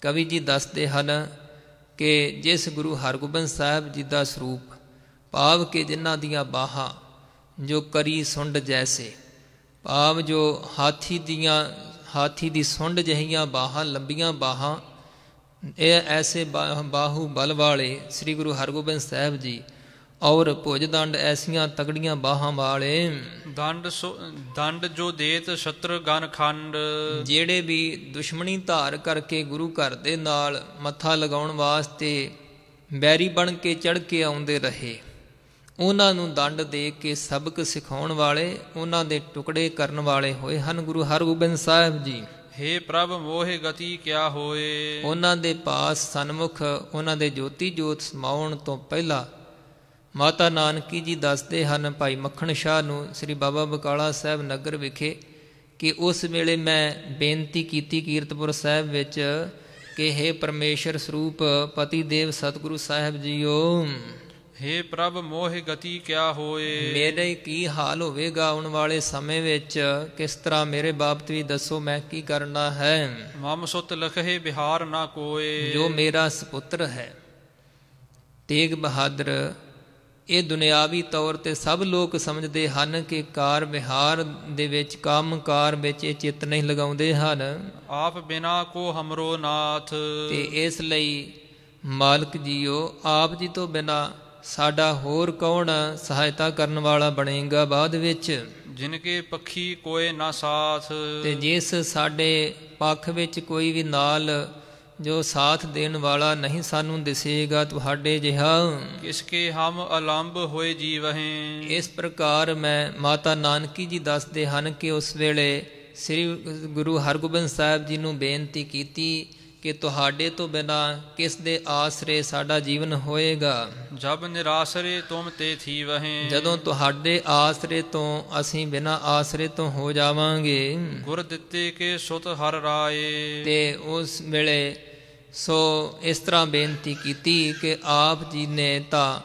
ਕਵੀ ਜੀ ਦੱਸਦੇ ਹਨ ਕਿ ਜਿਸ ਗੁਰੂ ਹਰਗੋਬਿੰਦ ਸਾਹਿਬ ਜੀ ਦਾ ਸਰੂਪ ਭਾਵ ਕਿ ਜਿਨ੍ਹਾਂ ਦੀਆਂ ਬਾਹਾਂ ਜੋ ਕਰੀ ਸੁੰਡ ਜੈਸੇ ਭਾਵ ਜੋ ਹਾਥੀ ਦੀਆਂ ਹਾਥੀ ਦੀ ਸੁੰਡ ਜਹੀਆਂ ਬਾਹਾਂ ਲੰਬੀਆਂ ਬਾਹਾਂ ਇਹ ਐਸੇ ਬਾਹੂ ਬਲ ਵਾਲੇ ਸ੍ਰੀ ਗੁਰੂ ਹਰਗੋਬਿੰਦ ਸਾਹਿਬ ਜੀ ਔਰ ਭੁਜ ਦੰਡ ਐਸੀਆਂ ਤਗੜੀਆਂ ਬਾਹਾਂ ਵਾਲੇ ਦੰਡ ਦੰਡ ਜੋ ਦੇਤ ਗਨ ਖੰਡ ਜਿਹੜੇ ਵੀ ਦੁਸ਼ਮਣੀ ਧਾਰ ਕਰਕੇ ਗੁਰੂ ਘਰ ਦੇ ਨਾਲ ਮੱਥਾ ਲਗਾਉਣ ਵਾਸਤੇ ਬੈਰੀ ਬਣ ਕੇ ਚੜ ਕੇ ਆਉਂਦੇ ਰਹੇ ਉਹਨਾਂ ਨੂੰ ਦੰਡ ਦੇ ਕੇ ਸਬਕ ਸਿਖਾਉਣ ਵਾਲੇ ਉਹਨਾਂ ਦੇ ਟੁਕੜੇ ਕਰਨ ਵਾਲੇ ਹੋਏ ਹਨ ਗੁਰੂ ਹਰਗੋਬਿੰਦ ਸਾਹਿਬ ਜੀ हे ਪ੍ਰਭ ਮੋਹਿ ਗਤੀ ਕਿਆ ਹੋਏ ਉਹਨਾਂ ਦੇ ਪਾਸ ਸਨਮੁਖ ਉਹਨਾਂ ਦੇ ਜੋਤੀ ਜੋਤ ਸਮਾਉਣ ਤੋਂ ਪਹਿਲਾਂ ਮਾਤਾ ਨਾਨਕੀ ਜੀ ਦੱਸਦੇ ਹਨ ਭਾਈ ਮੱਖਣ ਸ਼ਾਹ ਨੂੰ ਸ੍ਰੀ ਬਾਬਾ ਬਕਾਲਾ ਸਾਹਿਬ ਨਗਰ ਵਿਖੇ ਕਿ ਉਸ ਵੇਲੇ ਮੈਂ ਬੇਨਤੀ ਕੀਤੀ ਕੀਰਤਪੁਰ ਸਾਹਿਬ ਵਿੱਚ ਕਿ हे ਪਰਮੇਸ਼ਰ ਸਰੂਪ ਪਤੀ ਦੇਵ ਸਤਿਗੁਰੂ ਸਾਹਿਬ ਜੀਓ हे ਪ੍ਰਭ ਮੋਹ ਗਤੀ ਕਿਆ ਹੋਏ ਮੇਰੇ ਕੀ ਹਾਲ ਹੋਵੇਗਾ ਆਉਣ ਵਾਲੇ ਸਮੇਂ ਵਿੱਚ ਕਿਸ ਤਰ੍ਹਾਂ ਮੇਰੇ ਬਾਬਤ ਵੀ ਦੱਸੋ ਮੈਂ ਕੀ ਕਰਨਾ ਹੈ ਮਮ ਸੁਤ ਲਖੇ ਬਿਹਾਰ ਨਾ ਕੋਏ ਜੋ ਮੇਰਾ ਸੁਪੁੱਤਰ ਹੈ ਤੇਗ ਬਹਾਦਰ ਇਹ ਦੁਨਿਆਵੀ ਤੌਰ ਤੇ ਸਭ ਲੋਕ ਸਮਝਦੇ ਹਨ ਕਿ ਕਾਰ ਵਿਹਾਰ ਦੇ ਵਿੱਚ ਕੰਮਕਾਰ ਵਿੱਚ ਇਹ ਚਿੱਤ ਨਹੀਂ ਲਗਾਉਂਦੇ ਹਨ ਆਪ ਬਿਨਾ ਕੋ ਹਮਰੋ ਨਾਥ ਤੇ ਇਸ ਲਈ ਮਾਲਕ ਜੀਓ ਆਪ ਜੀ ਤੋਂ ਬਿਨਾ ਸਾਡਾ ਹੋਰ ਕੌਣ ਸਹਾਇਤਾ ਕਰਨ ਵਾਲਾ ਬਣੇਗਾ ਬਾਅਦ ਵਿੱਚ ਜਿਨ ਕੇ ਪੱਖੀ ਕੋਏ ਨਾ ਸਾਥ ਤੇ ਜਿਸ ਸਾਡੇ ਪੱਖ ਵਿੱਚ ਕੋਈ ਵੀ ਨਾਲ ਜੋ ਸਾਥ ਦੇਣ ਵਾਲਾ ਨਹੀਂ ਸਾਨੂੰ ਦਿਸੇਗਾ ਤੁਹਾਡੇ ਜਿਹਾ ਕਿਸ ਕੇ ਹਮ ਅਲੰਬ ਹੋਏ ਜੀਵਹਿ ਇਸ ਪ੍ਰਕਾਰ ਮੈਂ ਮਾਤਾ ਨਾਨਕੀ ਜੀ ਦੱਸਦੇ ਹਨ ਕਿ ਉਸ ਵੇਲੇ ਸ੍ਰੀ ਗੁਰੂ ਹਰਗੋਬਿੰਦ ਸਾਹਿਬ ਜੀ ਨੂੰ ਬੇਨਤੀ ਕੀਤੀ ਕਿ ਤੁਹਾਡੇ ਤੋਂ ਬਿਨਾ ਕਿਸ ਦੇ ਆਸਰੇ ਸਾਡਾ ਜੀਵਨ ਹੋਏਗਾ ਜਬ ਨਿਰਾਸਰੇ ਤੁਮ ਤੇ ਥੀ ਥੀਵਹਿ ਜਦੋਂ ਤੁਹਾਡੇ ਆਸਰੇ ਤੋਂ ਅਸੀਂ ਬਿਨਾ ਆਸਰੇ ਤੋਂ ਹੋ ਜਾਵਾਂਗੇ ਗੁਰ ਦਿੱਤੇ ਕੇ ਸੁਤ ਹਰ ਰਾਏ ਤੇ ਉਸ ਵੇਲੇ ਸੋ ਇਸ ਤਰ੍ਹਾਂ ਬੇਨਤੀ ਕੀਤੀ ਕਿ ਆਪ ਜੀ ਨੇ ਤਾਂ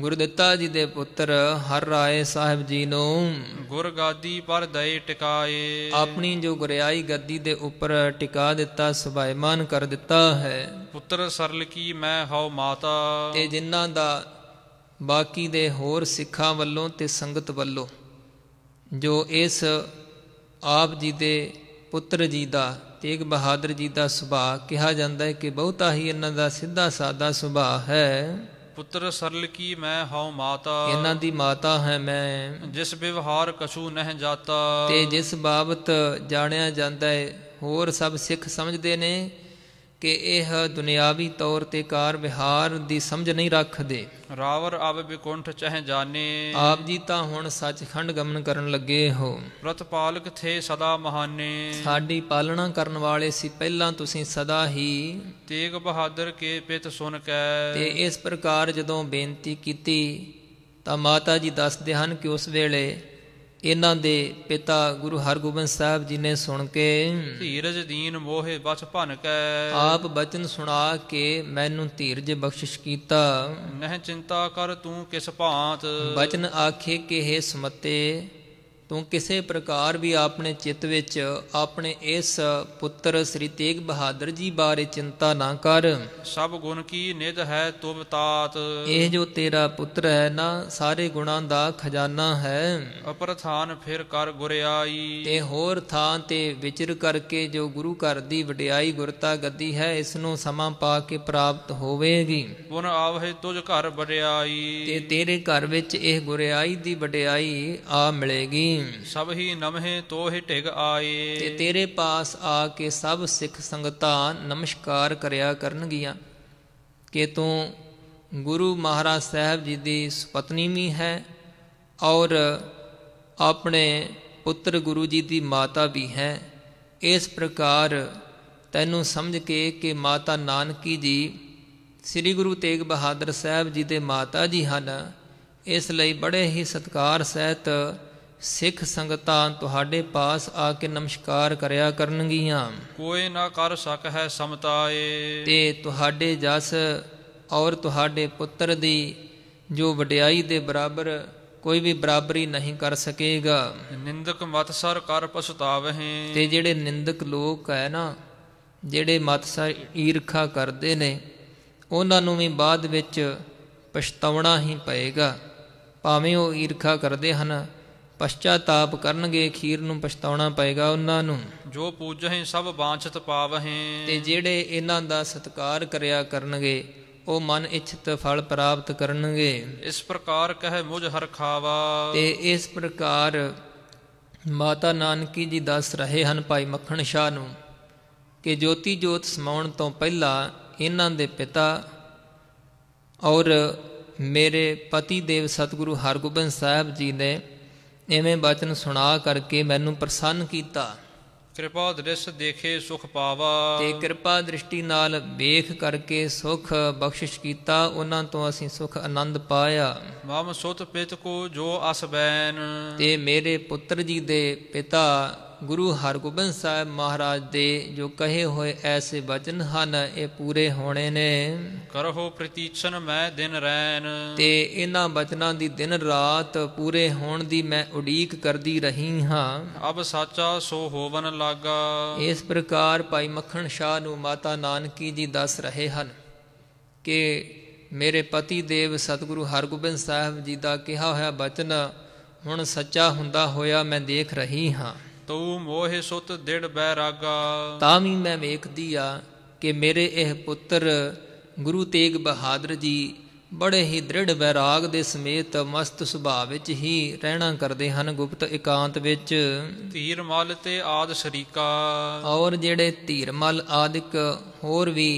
ਗੁਰਦਿੱਤਾ ਜੀ ਦੇ ਪੁੱਤਰ ਹਰ ਰਾਏ ਸਾਹਿਬ ਜੀ ਨੂੰ ਗੁਰਗਾਦੀ ਪਰ ਦਏ ਟਿਕਾਏ ਆਪਣੀ ਜੋ ਗੁਰਿਆਈ ਗੱਦੀ ਦੇ ਉੱਪਰ ਟਿਕਾ ਦਿੱਤਾ ਸੁਭਾਇਮਾਨ ਕਰ ਦਿੱਤਾ ਹੈ ਪੁੱਤਰ ਸਰਲ ਕੀ ਮੈਂ ਹਉ ਮਾਤਾ ਤੇ ਜਿਨ੍ਹਾਂ ਦਾ ਬਾਕੀ ਦੇ ਹੋਰ ਸਿੱਖਾਂ ਵੱਲੋਂ ਤੇ ਸੰਗਤ ਵੱਲੋਂ ਜੋ ਇਸ ਆਪ ਜੀ ਦੇ ਪੁੱਤਰ ਜੀ ਦਾ ਤੇਗ ਬਹਾਦਰ ਜੀ ਦਾ ਸੁਭਾਅ ਕਿਹਾ ਜਾਂਦਾ ਹੈ ਕਿ ਬਹੁਤਾ ਹੀ ਇਹਨਾਂ ਦਾ ਸਿੱਧਾ ਸਾਦਾ ਸੁਭਾਅ ਹੈ ਪੁੱਤਰ ਸਰਲ ਕੀ ਮੈਂ ਹਉ ਮਾਤਾ ਇਹਨਾਂ ਦੀ ਮਾਤਾ ਹੈ ਮੈਂ ਜਿਸ ਵਿਵਹਾਰ ਕਛੂ ਨਹਿ ਜਾਤਾ ਤੇ ਜਿਸ ਬਾਬਤ ਜਾਣਿਆ ਜਾਂਦਾ ਹੈ ਹੋਰ ਸਭ ਸਿੱਖ ਸਮਝਦੇ ਨੇ ਕਿ ਇਹ ਦੁਨਿਆਵੀ ਤੌਰ ਤੇ ਕਾਰ ਵਿਹਾਰ ਦੀ ਸਮਝ ਨਹੀਂ ਰੱਖਦੇ ਰਾਵਰ ਆਵ ਬਿਕੁੰਠ ਚਹ ਜਾਣੇ ਆਪ ਜੀ ਤਾਂ ਹੁਣ ਸੱਚਖੰਡ ਗਮਨ ਕਰਨ ਲੱਗੇ ਹੋ ਪ੍ਰਤਪਾਲਕ ਥੇ ਸਦਾ ਮਹਾਨੇ ਸਾਡੀ ਪਾਲਣਾ ਕਰਨ ਵਾਲੇ ਸੀ ਪਹਿਲਾਂ ਤੁਸੀਂ ਸਦਾ ਹੀ ਤੇਗ ਬਹਾਦਰ ਕੇ ਪਿਤ ਸੁਣ ਕੇ ਤੇ ਇਸ ਪ੍ਰਕਾਰ ਜਦੋਂ ਬੇਨਤੀ ਕੀਤੀ ਤਾਂ ਮਾਤਾ ਜੀ ਦੱਸਦੇ ਹਨ ਕਿ ਉਸ ਵੇਲੇ ਇਹਨਾਂ ਦੇ ਪਿਤਾ ਗੁਰੂ ਹਰਗੋਬਿੰਦ ਸਾਹਿਬ ਜੀ ਨੇ ਸੁਣ ਕੇ ਧੀਰਜ ਦੀਨ ਮੋਹਿ ਬਚ ਭਨ ਕੈ ਆਪ ਬਚਨ ਸੁਣਾ ਕੇ ਮੈਨੂੰ ਧੀਰਜ ਬਖਸ਼ਿਸ਼ ਕੀਤਾ ਨਹਿ ਚਿੰਤਾ ਕਰ ਤੂੰ ਕਿਸ ਭਾਂਤ ਬਚਨ ਆਖੇ ਕਿ ਹੈ ਸਮਤੇ ਤੂੰ ਕਿਸੇ ਪ੍ਰਕਾਰ ਵੀ ਆਪਣੇ ਚਿੱਤ ਵਿੱਚ ਆਪਣੇ ਇਸ ਪੁੱਤਰ ਸ੍ਰੀ ਤੇਗ ਬਹਾਦਰ ਜੀ ਬਾਰੇ ਚਿੰਤਾ ਨਾ ਕਰ ਸਭ ਗੁਣ ਕੀ ਨਿਧ ਹੈ ਤੁਮ ਤਾਤ ਇਹ ਜੋ ਤੇਰਾ ਪੁੱਤਰ ਹੈ ਨਾ ਸਾਰੇ ਗੁਣਾਂ ਦਾ ਖਜ਼ਾਨਾ ਹੈ ਅਪਰਥਾਨ ਫਿਰ ਕਰ ਗੁਰਿਆਈ ਤੇ ਹੋਰ ਥਾਂ ਤੇ ਵਿਚਰ ਕਰਕੇ ਜੋ ਗੁਰੂ ਘਰ ਦੀ ਵਡਿਆਈ ਗੁਰਤਾ ਗੱਦੀ ਹੈ ਇਸ ਨੂੰ ਸਮਾਂ ਪਾ ਕੇ ਪ੍ਰਾਪਤ ਹੋਵੇਗੀ ਪੁਨ ਆਵਹਿ ਤੁਝ ਘਰ ਵਡਿਆਈ ਤੇ ਤੇਰੇ ਘਰ ਵਿੱਚ ਇਹ ਗੁਰਿਆਈ ਦੀ ਵਡਿਆਈ ਆ ਮਿਲੇਗੀ ਸਭ ਹੀ ਨਮਹਿ ਤੋਹਿ ਢਿਗ ਆਏ ਤੇ ਤੇਰੇ ਪਾਸ ਆ ਕੇ ਸਭ ਸਿੱਖ ਸੰਗਤਾਂ ਨਮਸਕਾਰ ਕਰਿਆ ਕਰਨਗੀਆਂ ਕਿ ਤੂੰ ਗੁਰੂ ਮਹਾਰਾਜ ਸਾਹਿਬ ਜੀ ਦੀ ਸੁਪਤਨੀ ਵੀ ਹੈ ਔਰ ਆਪਣੇ ਪੁੱਤਰ ਗੁਰੂ ਜੀ ਦੀ ਮਾਤਾ ਵੀ ਹੈ ਇਸ ਪ੍ਰਕਾਰ ਤੈਨੂੰ ਸਮਝ ਕੇ ਕਿ ਮਾਤਾ ਨਾਨਕੀ ਜੀ ਸ੍ਰੀ ਗੁਰੂ ਤੇਗ ਬਹਾਦਰ ਸਾਹਿਬ ਜੀ ਦੇ ਮਾਤਾ ਜੀ ਹਨ ਇਸ ਲਈ ਬੜੇ ਹੀ ਸਤਕਾਰ ਸਹਿਤ ਸਿੱਖ ਸੰਗਤਾਂ ਤੁਹਾਡੇ ਪਾਸ ਆ ਕੇ ਨਮਸਕਾਰ ਕਰਿਆ ਕਰਨਗੀਆਂ ਕੋਈ ਨਾ ਕਰ ਸਕ ਹੈ ਸਮਤਾਏ ਤੇ ਤੁਹਾਡੇ ਜਸ ਔਰ ਤੁਹਾਡੇ ਪੁੱਤਰ ਦੀ ਜੋ ਵਡਿਆਈ ਦੇ ਬਰਾਬਰ ਕੋਈ ਵੀ ਬਰਾਬਰੀ ਨਹੀਂ ਕਰ ਸਕੇਗਾ ਨਿੰਦਕ ਮਤ ਸਰ ਕਰ ਪਛਤਾਵਹਿ ਤੇ ਜਿਹੜੇ ਨਿੰਦਕ ਲੋਕ ਹੈ ਨਾ ਜਿਹੜੇ ਮਤ ਸਰ ਈਰਖਾ ਕਰਦੇ ਨੇ ਉਹਨਾਂ ਨੂੰ ਵੀ ਬਾਅਦ ਵਿੱਚ ਪਛਤਾਉਣਾ ਹੀ ਪਏਗਾ ਭਾਵੇਂ ਉਹ ਈਰਖਾ ਕਰਦੇ ਹਨ ਪਛਤਾਪ ਕਰਨਗੇ ਖੀਰ ਨੂੰ ਪਛਤਾਉਣਾ ਪਏਗਾ ਉਹਨਾਂ ਨੂੰ ਜੋ ਪੂਜਹਿ ਸਭ ਬਾਂਛਤ ਪਾਵਹਿ ਤੇ ਜਿਹੜੇ ਇਹਨਾਂ ਦਾ ਸਤਕਾਰ ਕਰਿਆ ਕਰਨਗੇ ਉਹ ਮਨ ਇਛਤ ਫਲ ਪ੍ਰਾਪਤ ਕਰਨਗੇ ਇਸ ਪ੍ਰਕਾਰ ਕਹੈ ਮੁਝ ਹਰ ਖਾਵਾ ਤੇ ਇਸ ਪ੍ਰਕਾਰ ਮਾਤਾ ਨਾਨਕੀ ਜੀ ਦੱਸ ਰਹੇ ਹਨ ਭਾਈ ਮੱਖਣ ਸ਼ਾਹ ਨੂੰ ਕਿ ਜੋਤੀ ਜੋਤ ਸਮਾਉਣ ਤੋਂ ਪਹਿਲਾਂ ਇਹਨਾਂ ਦੇ ਪਿਤਾ ਔਰ ਮੇਰੇ ਪਤੀ ਦੇਵ ਸਤਿਗੁਰੂ ਹਰਗੋਬਿੰਦ ਸਾਹਿਬ ਜੀ ਨੇ ਐਵੇਂ ਬਚਨ ਸੁਣਾ ਕਰਕੇ ਮੈਨੂੰ ਪ੍ਰਸੰਨ ਕੀਤਾ ਕਿਰਪਾ ਦ੍ਰਿਸ਼ ਦੇਖੇ ਸੁਖ ਪਾਵਾ ਤੇ ਕਿਰਪਾ ਦ੍ਰਿਸ਼ਟੀ ਨਾਲ ਵੇਖ ਕਰਕੇ ਸੁਖ ਬਖਸ਼ਿਸ਼ ਕੀਤਾ ਉਹਨਾਂ ਤੋਂ ਅਸੀਂ ਸੁਖ ਆਨੰਦ ਪਾਇਆ ਮਮ ਸੁਤ ਪਿਤ ਕੋ ਜੋ ਅਸਬੈਨ ਤੇ ਮੇਰੇ ਪੁੱਤਰ ਜੀ ਦੇ ਪਿਤਾ ਗੁਰੂ ਹਰਗੋਬਿੰਦ ਸਾਹਿਬ ਮਹਾਰਾਜ ਦੇ ਜੋ ਕਹੇ ਹੋਏ ਐਸੇ ਬਚਨ ਹਨ ਇਹ ਪੂਰੇ ਹੋਣੇ ਨੇ ਕਰਹੋ ਪ੍ਰਤੀਛਨ ਮੈਂ ਦਿਨ ਰੈਨ ਤੇ ਇਹਨਾਂ ਬਚਨਾਂ ਦੀ ਦਿਨ ਰਾਤ ਪੂਰੇ ਹੋਣ ਦੀ ਮੈਂ ਉਡੀਕ ਕਰਦੀ ਰਹੀ ਹਾਂ ਅਬ ਸਾਚਾ ਸੋ ਹੋਵਨ ਲਾਗਾ ਇਸ ਪ੍ਰਕਾਰ ਭਾਈ ਮੱਖਣ ਸ਼ਾਹ ਨੂੰ ਮਾਤਾ ਨਾਨਕੀ ਜੀ ਦੱਸ ਰਹੇ ਹਨ ਕਿ ਮੇਰੇ ਪਤੀ ਦੇਵ ਸਤਿਗੁਰੂ ਹਰਗੋਬਿੰਦ ਸਾਹਿਬ ਜੀ ਦਾ ਕਿਹਾ ਹੋਇਆ ਬਚਨ ਹੁਣ ਸੱਚਾ ਹੁੰਦਾ ਹੋਇਆ ਮੈਂ ਦੇਖ ਰਹੀ ਹਾਂ ਤਉ ਮੋਹਿ ਸੁਤ ਦਿੜ ਬੈਰਾਗਾ ਤਾਂ ਵੀ ਮੈਂ ਵੇਖਦੀ ਆ ਕਿ ਮੇਰੇ ਇਹ ਪੁੱਤਰ ਗੁਰੂ ਤੇਗ ਬਹਾਦਰ ਜੀ ਬੜੇ ਹੀ ਦ੍ਰਿੜ ਵੈਰਾਗ ਦੇ ਸਮੇਤ ਮਸਤ ਸੁਭਾਅ ਵਿੱਚ ਹੀ ਰਹਿਣਾ ਕਰਦੇ ਹਨ ਗੁਪਤ ਇਕਾਂਤ ਵਿੱਚ ਧੀਰਮਲ ਤੇ ਆਦ ਸ਼ਰੀਕਾ ਔਰ ਜਿਹੜੇ ਧੀਰਮਲ ਆਦਿਕ ਹੋਰ ਵੀ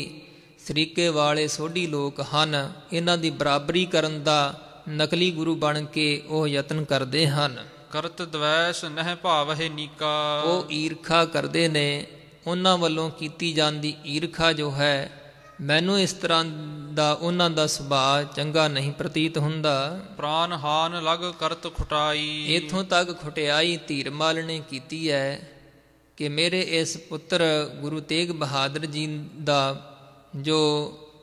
ਸ਼ਰੀਕੇ ਵਾਲੇ ਸੋਢੀ ਲੋਕ ਹਨ ਇਹਨਾਂ ਦੀ ਬਰਾਬਰੀ ਕਰਨ ਦਾ ਨਕਲੀ ਗੁਰੂ ਬਣ ਕੇ ਉਹ ਯਤਨ ਕਰਦੇ ਹਨ ਕਰਤ ਦਵੈਸ਼ ਨਹਿ ਭਾਵਹਿ ਨੀਕਾ ਉਹ ਈਰਖਾ ਕਰਦੇ ਨੇ ਉਹਨਾਂ ਵੱਲੋਂ ਕੀਤੀ ਜਾਂਦੀ ਈਰਖਾ ਜੋ ਹੈ ਮੈਨੂੰ ਇਸ ਤਰ੍ਹਾਂ ਦਾ ਉਹਨਾਂ ਦਾ ਸੁਭਾਅ ਚੰਗਾ ਨਹੀਂ ਪ੍ਰਤੀਤ ਹੁੰਦਾ ਪ੍ਰਾਨ ਹਾਨ ਲਗ ਕਰਤ ਖਟਾਈ ਇਥੋਂ ਤੱਕ ਖਟਿਆਈ ਧੀਰਮਾਲ ਨੇ ਕੀਤੀ ਹੈ ਕਿ ਮੇਰੇ ਇਸ ਪੁੱਤਰ ਗੁਰੂ ਤੇਗ ਬਹਾਦਰ ਜੀ ਦਾ ਜੋ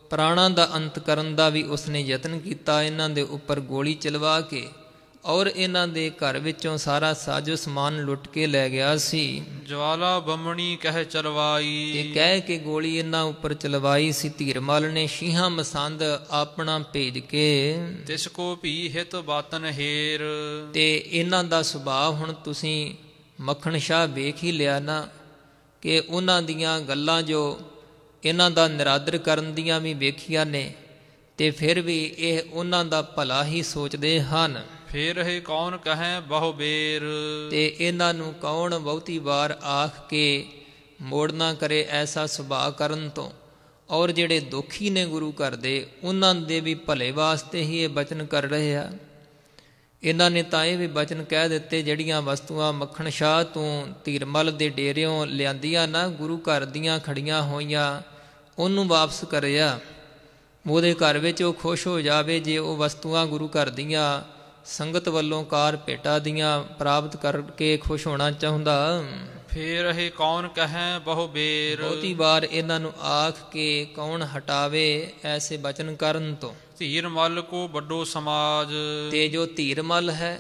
ਪ੍ਰਾਣਾ ਦਾ ਅੰਤ ਕਰਨ ਦਾ ਵੀ ਉਸਨੇ ਯਤਨ ਕੀਤਾ ਇਹਨਾਂ ਦੇ ਉੱਪਰ ਗੋਲੀ ਚਲਵਾ ਕੇ ਔਰ ਇਹਨਾਂ ਦੇ ਘਰ ਵਿੱਚੋਂ ਸਾਰਾ ਸਾਜੋ ਸਮਾਨ ਲੁੱਟ ਕੇ ਲੈ ਗਿਆ ਸੀ ਜਵਾਲਾ ਬੰਮਣੀ ਕਹਿ ਚਲਵਾਈ ਤੇ ਕਹਿ ਕੇ ਗੋਲੀ ਇਹਨਾਂ ਉੱਪਰ ਚਲਵਾਈ ਸੀ ਧੀਰਮਲ ਨੇ ਸ਼ੀਹਾ ਮਸੰਦ ਆਪਣਾ ਭੇਜ ਕੇ ਤਿਸ ਕੋ ਭੀ ਹਿਤ ਬਾਤਨ ਹੇਰ ਤੇ ਇਹਨਾਂ ਦਾ ਸੁਭਾਅ ਹੁਣ ਤੁਸੀਂ ਮੱਖਣ ਸ਼ਾਹ ਵੇਖ ਹੀ ਲਿਆ ਨਾ ਕਿ ਉਹਨਾਂ ਦੀਆਂ ਗੱਲਾਂ ਜੋ ਇਹਨਾਂ ਦਾ ਨਿਰਾਦਰ ਕਰਨ ਦੀਆਂ ਵੀ ਵੇਖੀਆਂ ਨੇ ਤੇ ਫਿਰ ਵੀ ਇਹ ਉਹਨਾਂ ਦਾ ਭਲਾ ਹੀ ਸੋਚਦੇ ਹਨ ਫੇਰ ਇਹ ਕੌਣ ਕਹੈ ਬਹੁ ਬੇਰ ਤੇ ਇਹਨਾਂ ਨੂੰ ਕੌਣ ਬਹੁਤੀ ਵਾਰ ਆਖ ਕੇ ਮੋੜਨਾ ਕਰੇ ਐਸਾ ਸੁਭਾਅ ਕਰਨ ਤੋਂ ਔਰ ਜਿਹੜੇ ਦੁਖੀ ਨੇ ਗੁਰੂ ਘਰ ਦੇ ਉਹਨਾਂ ਦੇ ਵੀ ਭਲੇ ਵਾਸਤੇ ਹੀ ਇਹ ਬਚਨ ਕਰ ਰਹੇ ਆ ਇਹਨਾਂ ਨੇ ਤਾਂ ਇਹ ਵੀ ਬਚਨ ਕਹਿ ਦਿੱਤੇ ਜਿਹੜੀਆਂ ਵਸਤੂਆਂ ਮੱਖਣ ਸ਼ਾਹ ਤੋਂ ਧੀਰਮਲ ਦੇ ਡੇਰਿਓਂ ਲਿਆਂਦੀਆਂ ਨਾ ਗੁਰੂ ਘਰ ਦੀਆਂ ਖੜੀਆਂ ਹੋਈਆਂ ਉਹਨੂੰ ਵਾਪਸ ਕਰਿਆ ਉਹਦੇ ਘਰ ਵਿੱਚ ਉਹ ਖੁਸ਼ ਹੋ ਜਾਵੇ ਜੇ ਉਹ ਵਸਤੂਆਂ ਗੁਰੂ ਘਰ ਦੀਆਂ ਸੰਗਤ ਵੱਲੋਂ ਕਾਰ ਭੇਟਾ ਦੀਆਂ ਪ੍ਰਾਪਤ ਕਰਕੇ ਖੁਸ਼ ਹੋਣਾ ਚਾਹੁੰਦਾ ਫੇਰ ਇਹ ਕੌਣ ਕਹੈ ਬਹੁ ਬੇਰ ਬਹੁਤੀ ਵਾਰ ਇਹਨਾਂ ਨੂੰ ਆਖ ਕੇ ਕੌਣ ਹਟਾਵੇ ਐਸੇ ਬਚਨ ਕਰਨ ਤੋਂ ਧੀਰਮਲ ਕੋ ਵੱਡੋ ਸਮਾਜ ਤੇ ਜੋ ਧੀਰਮਲ ਹੈ